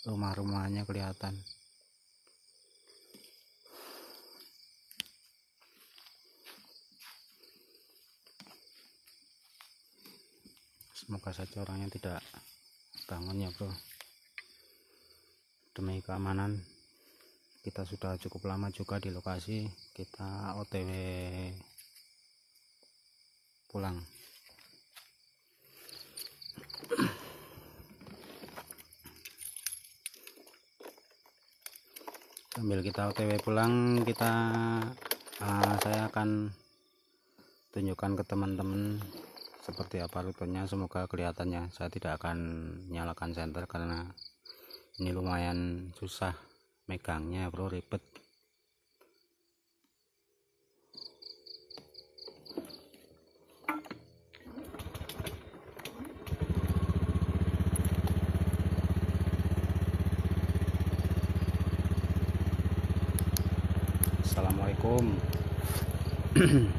rumah-rumahnya kelihatan semoga saja orangnya tidak bangun ya bro demi keamanan kita sudah cukup lama juga di lokasi kita otw pulang sambil kita otw pulang kita uh, saya akan tunjukkan ke teman-teman seperti apa rutenya semoga kelihatannya saya tidak akan nyalakan senter karena ini lumayan susah megangnya bro ribet mm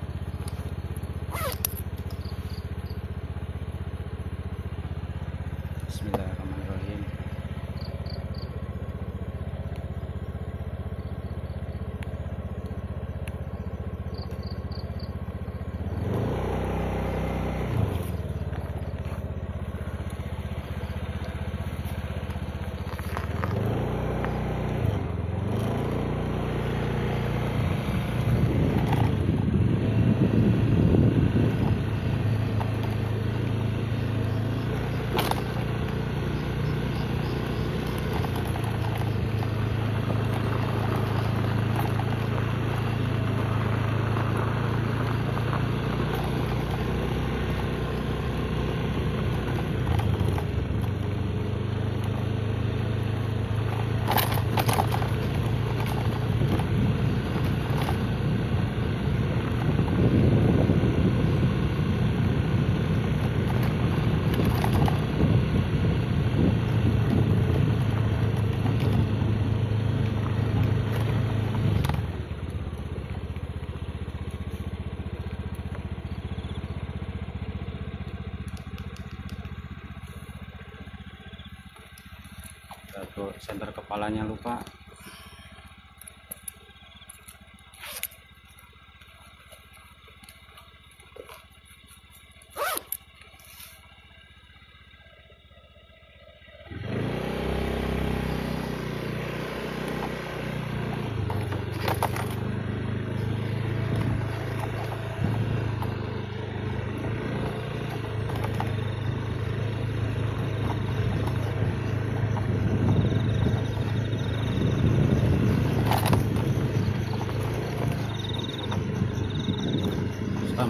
senter kepalanya lupa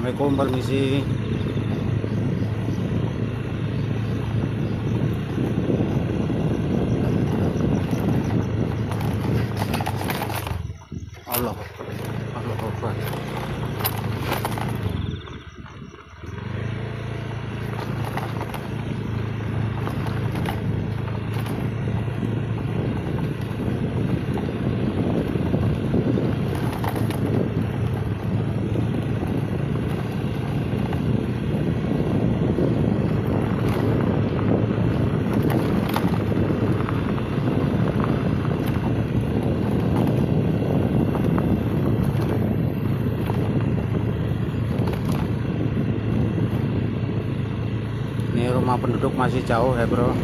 Assalamualaikum permisi rumah penduduk masih jauh ya bro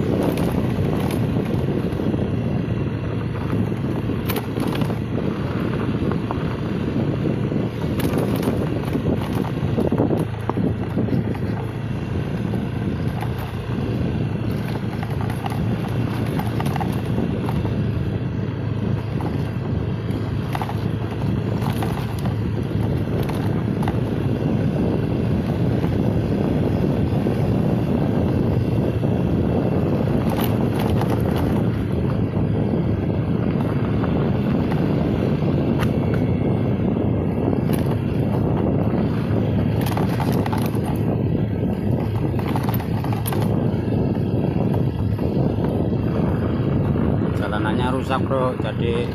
bro jadi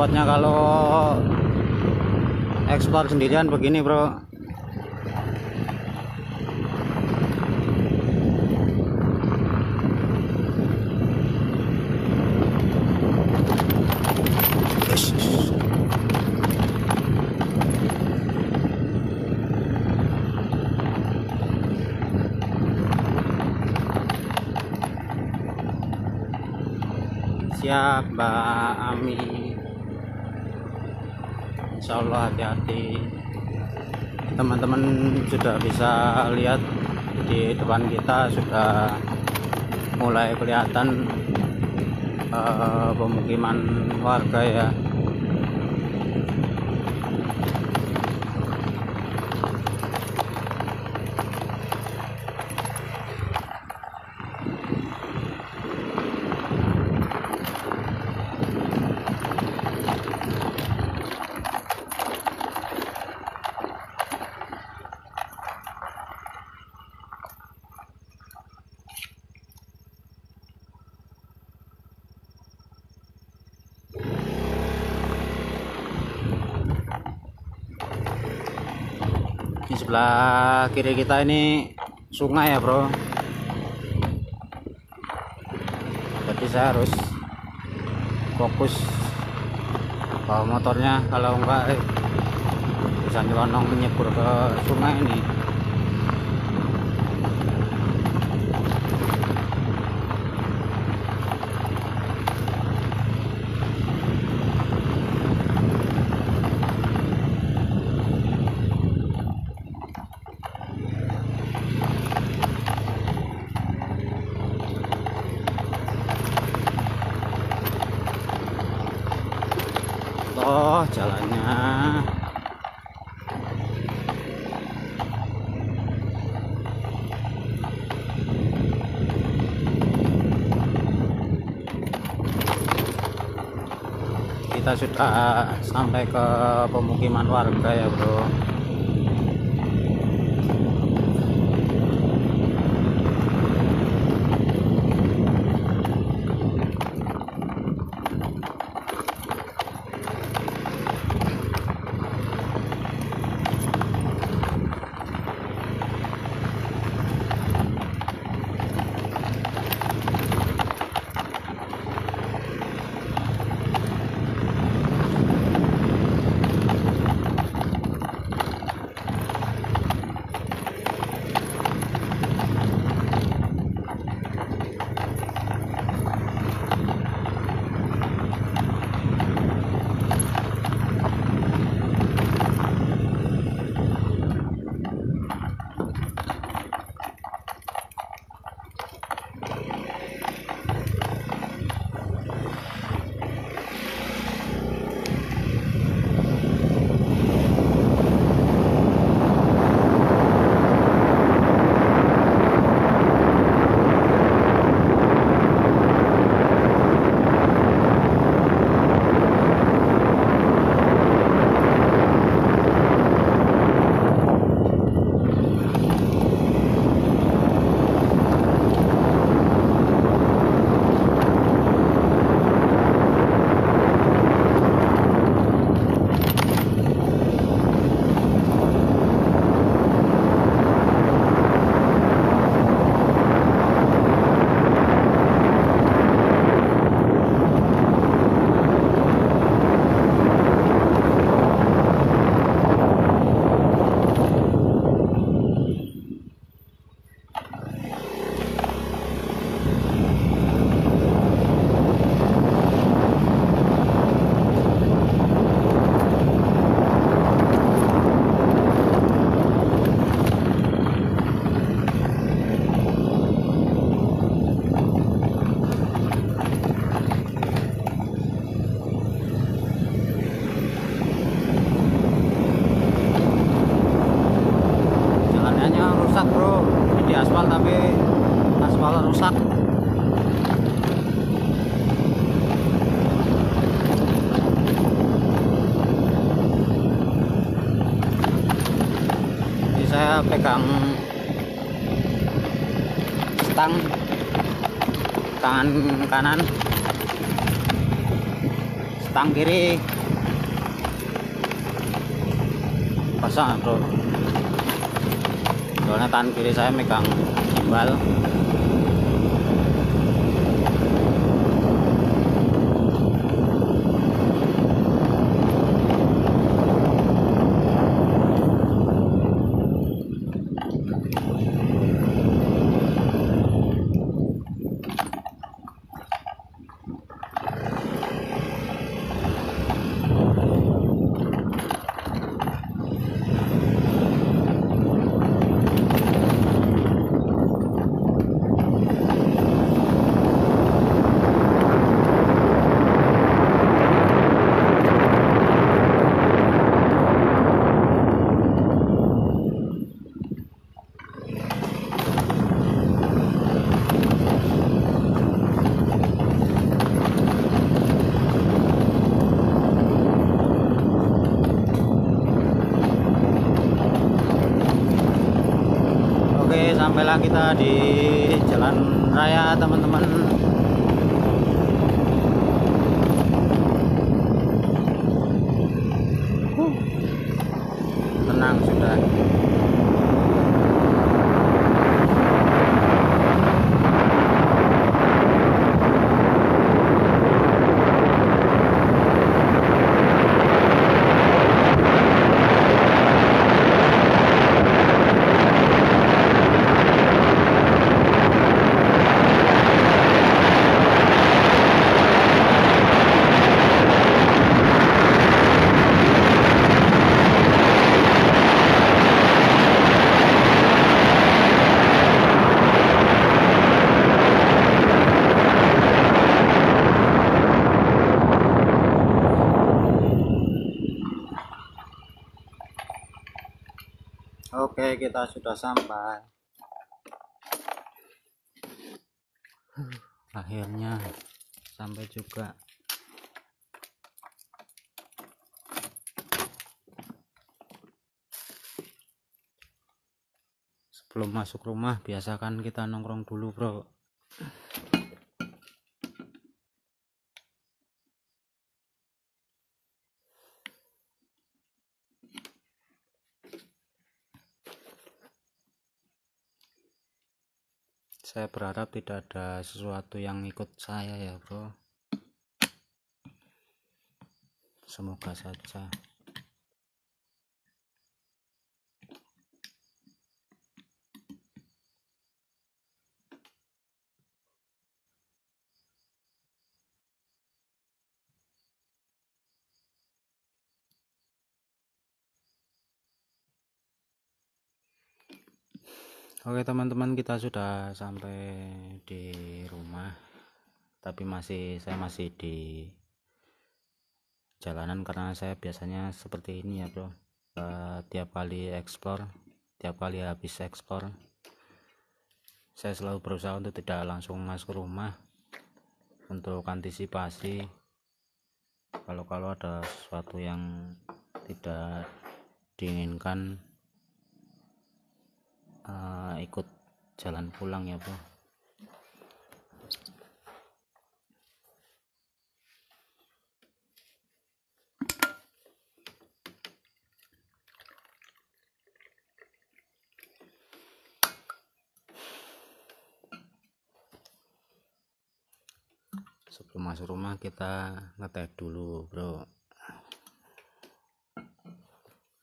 tempatnya kalau ekspor sendirian begini bro depan kita sudah mulai kelihatan uh, pemukiman warga ya kiri kita ini sungai ya bro jadi saya harus fokus bawa motornya kalau enggak eh, bisa nyelonong menyebur ke sungai ini kita sudah eh, sampai ke pemukiman warga ya bro kanan stang kiri pasang bro soalnya tangan kiri saya megang gimbal 的。kita sudah sampai akhirnya sampai juga sebelum masuk rumah biasakan kita nongkrong dulu bro saya berharap tidak ada sesuatu yang ikut saya ya bro semoga saja Oke teman-teman kita sudah sampai di rumah tapi masih saya masih di jalanan karena saya biasanya seperti ini ya bro uh, tiap kali ekspor, tiap kali habis ekspor, saya selalu berusaha untuk tidak langsung masuk rumah untuk antisipasi kalau-kalau ada sesuatu yang tidak diinginkan uh, ikut jalan pulang ya bu sebelum masuk rumah kita ngeteh dulu bro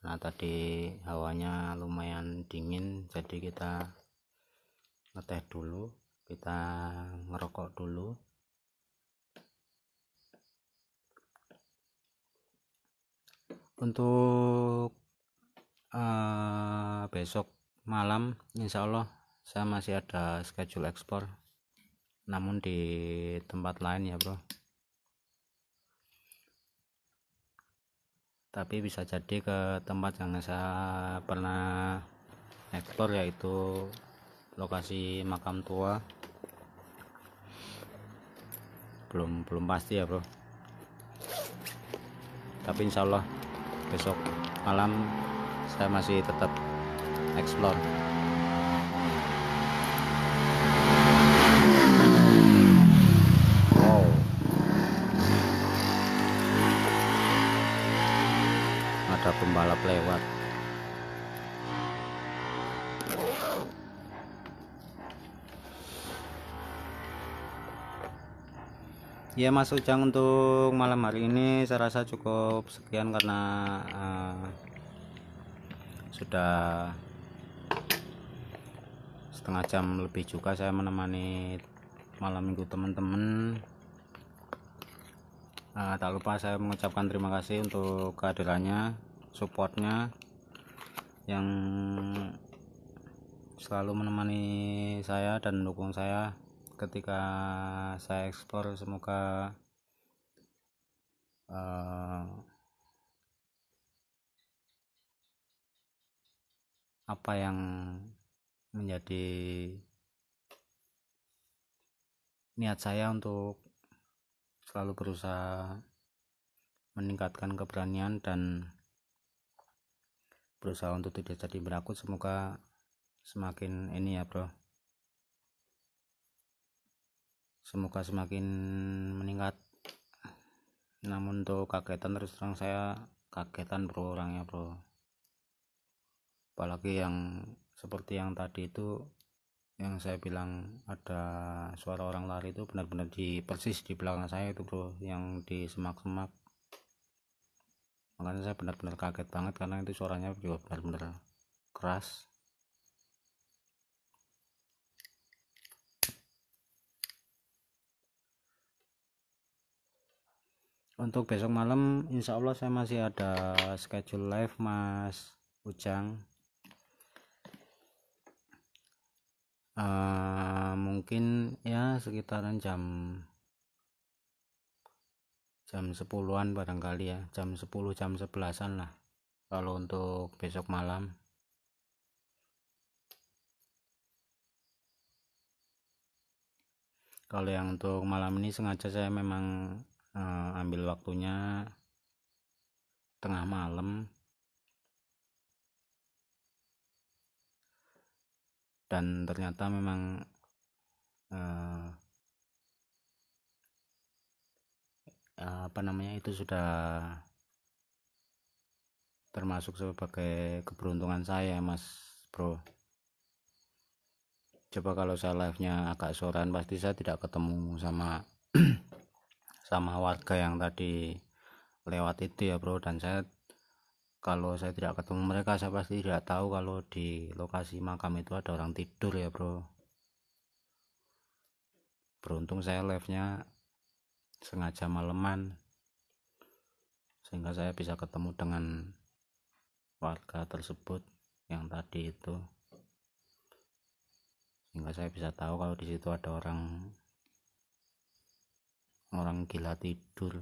karena tadi hawanya lumayan dingin jadi kita ngeteh dulu kita ngerokok dulu untuk uh, besok malam insya Allah saya masih ada schedule ekspor namun di tempat lain ya bro tapi bisa jadi ke tempat yang saya pernah ekspor yaitu lokasi makam tua belum belum pasti ya bro tapi insyaallah besok malam saya masih tetap explore lewat ya mas Ujang untuk malam hari ini saya rasa cukup sekian karena uh, sudah setengah jam lebih juga saya menemani malam minggu teman-teman uh, tak lupa saya mengucapkan terima kasih untuk kehadirannya supportnya yang selalu menemani saya dan mendukung saya ketika saya ekspor semoga uh, apa yang menjadi niat saya untuk selalu berusaha meningkatkan keberanian dan berusaha untuk tidak jadi berakut semoga semakin ini ya bro semoga semakin meningkat namun untuk kagetan terus terang saya kagetan bro orangnya bro apalagi yang seperti yang tadi itu yang saya bilang ada suara orang lari itu benar-benar di persis di belakang saya itu bro yang di semak-semak makanya saya benar-benar kaget banget karena itu suaranya juga benar-benar keras untuk besok malam insya Allah saya masih ada schedule live mas Ujang uh, mungkin ya sekitaran jam jam 10-an barangkali ya jam 10 jam 11-an lah kalau untuk besok malam kalau yang untuk malam ini sengaja saya memang eh, ambil waktunya tengah malam dan ternyata memang eh, apa namanya itu sudah termasuk sebagai keberuntungan saya mas bro coba kalau saya live nya agak sorean pasti saya tidak ketemu sama sama warga yang tadi lewat itu ya bro dan saya kalau saya tidak ketemu mereka saya pasti tidak tahu kalau di lokasi makam itu ada orang tidur ya bro beruntung saya live nya sengaja maleman sehingga saya bisa ketemu dengan warga tersebut yang tadi itu sehingga saya bisa tahu kalau di situ ada orang orang gila tidur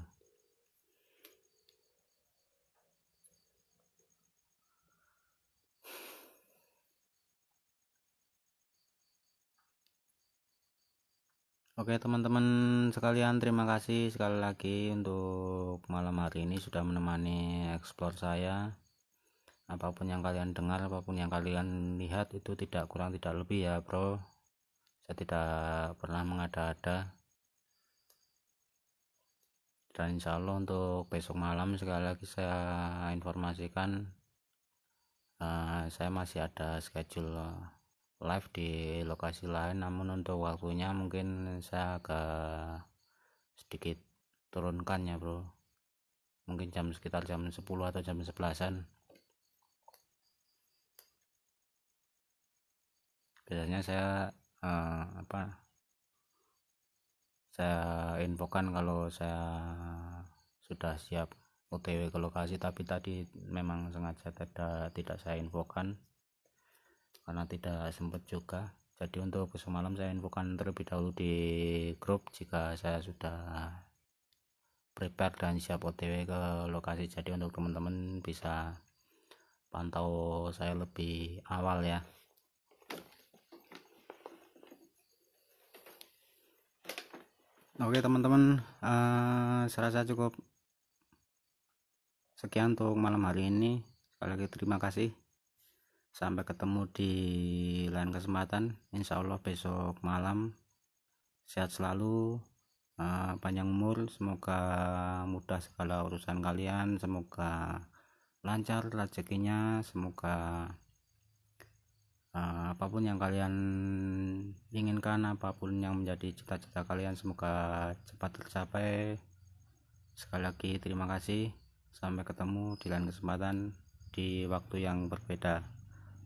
Oke teman-teman sekalian terima kasih sekali lagi untuk malam hari ini sudah menemani explore saya apapun yang kalian dengar apapun yang kalian lihat itu tidak kurang tidak lebih ya bro saya tidak pernah mengada-ada dan insya Allah untuk besok malam sekali lagi saya informasikan uh, saya masih ada schedule live di lokasi lain namun untuk waktunya mungkin saya agak sedikit turunkan ya bro mungkin jam sekitar jam 10 atau jam 11an biasanya saya eh, apa saya infokan kalau saya sudah siap OTW ke lokasi tapi tadi memang sengaja tidak tidak saya infokan karena tidak sempat juga jadi untuk semalam saya infokan terlebih dahulu di grup jika saya sudah prepare dan siap otw ke lokasi jadi untuk teman-teman bisa pantau saya lebih awal ya Oke teman-teman, uh, eh, rasa cukup sekian untuk malam hari ini. Sekali lagi terima kasih sampai ketemu di lain kesempatan insya Allah besok malam sehat selalu eh, panjang umur semoga mudah segala urusan kalian semoga lancar rezekinya semoga uh, apapun yang kalian inginkan apapun yang menjadi cita-cita kalian semoga cepat tercapai sekali lagi terima kasih sampai ketemu di lain kesempatan di waktu yang berbeda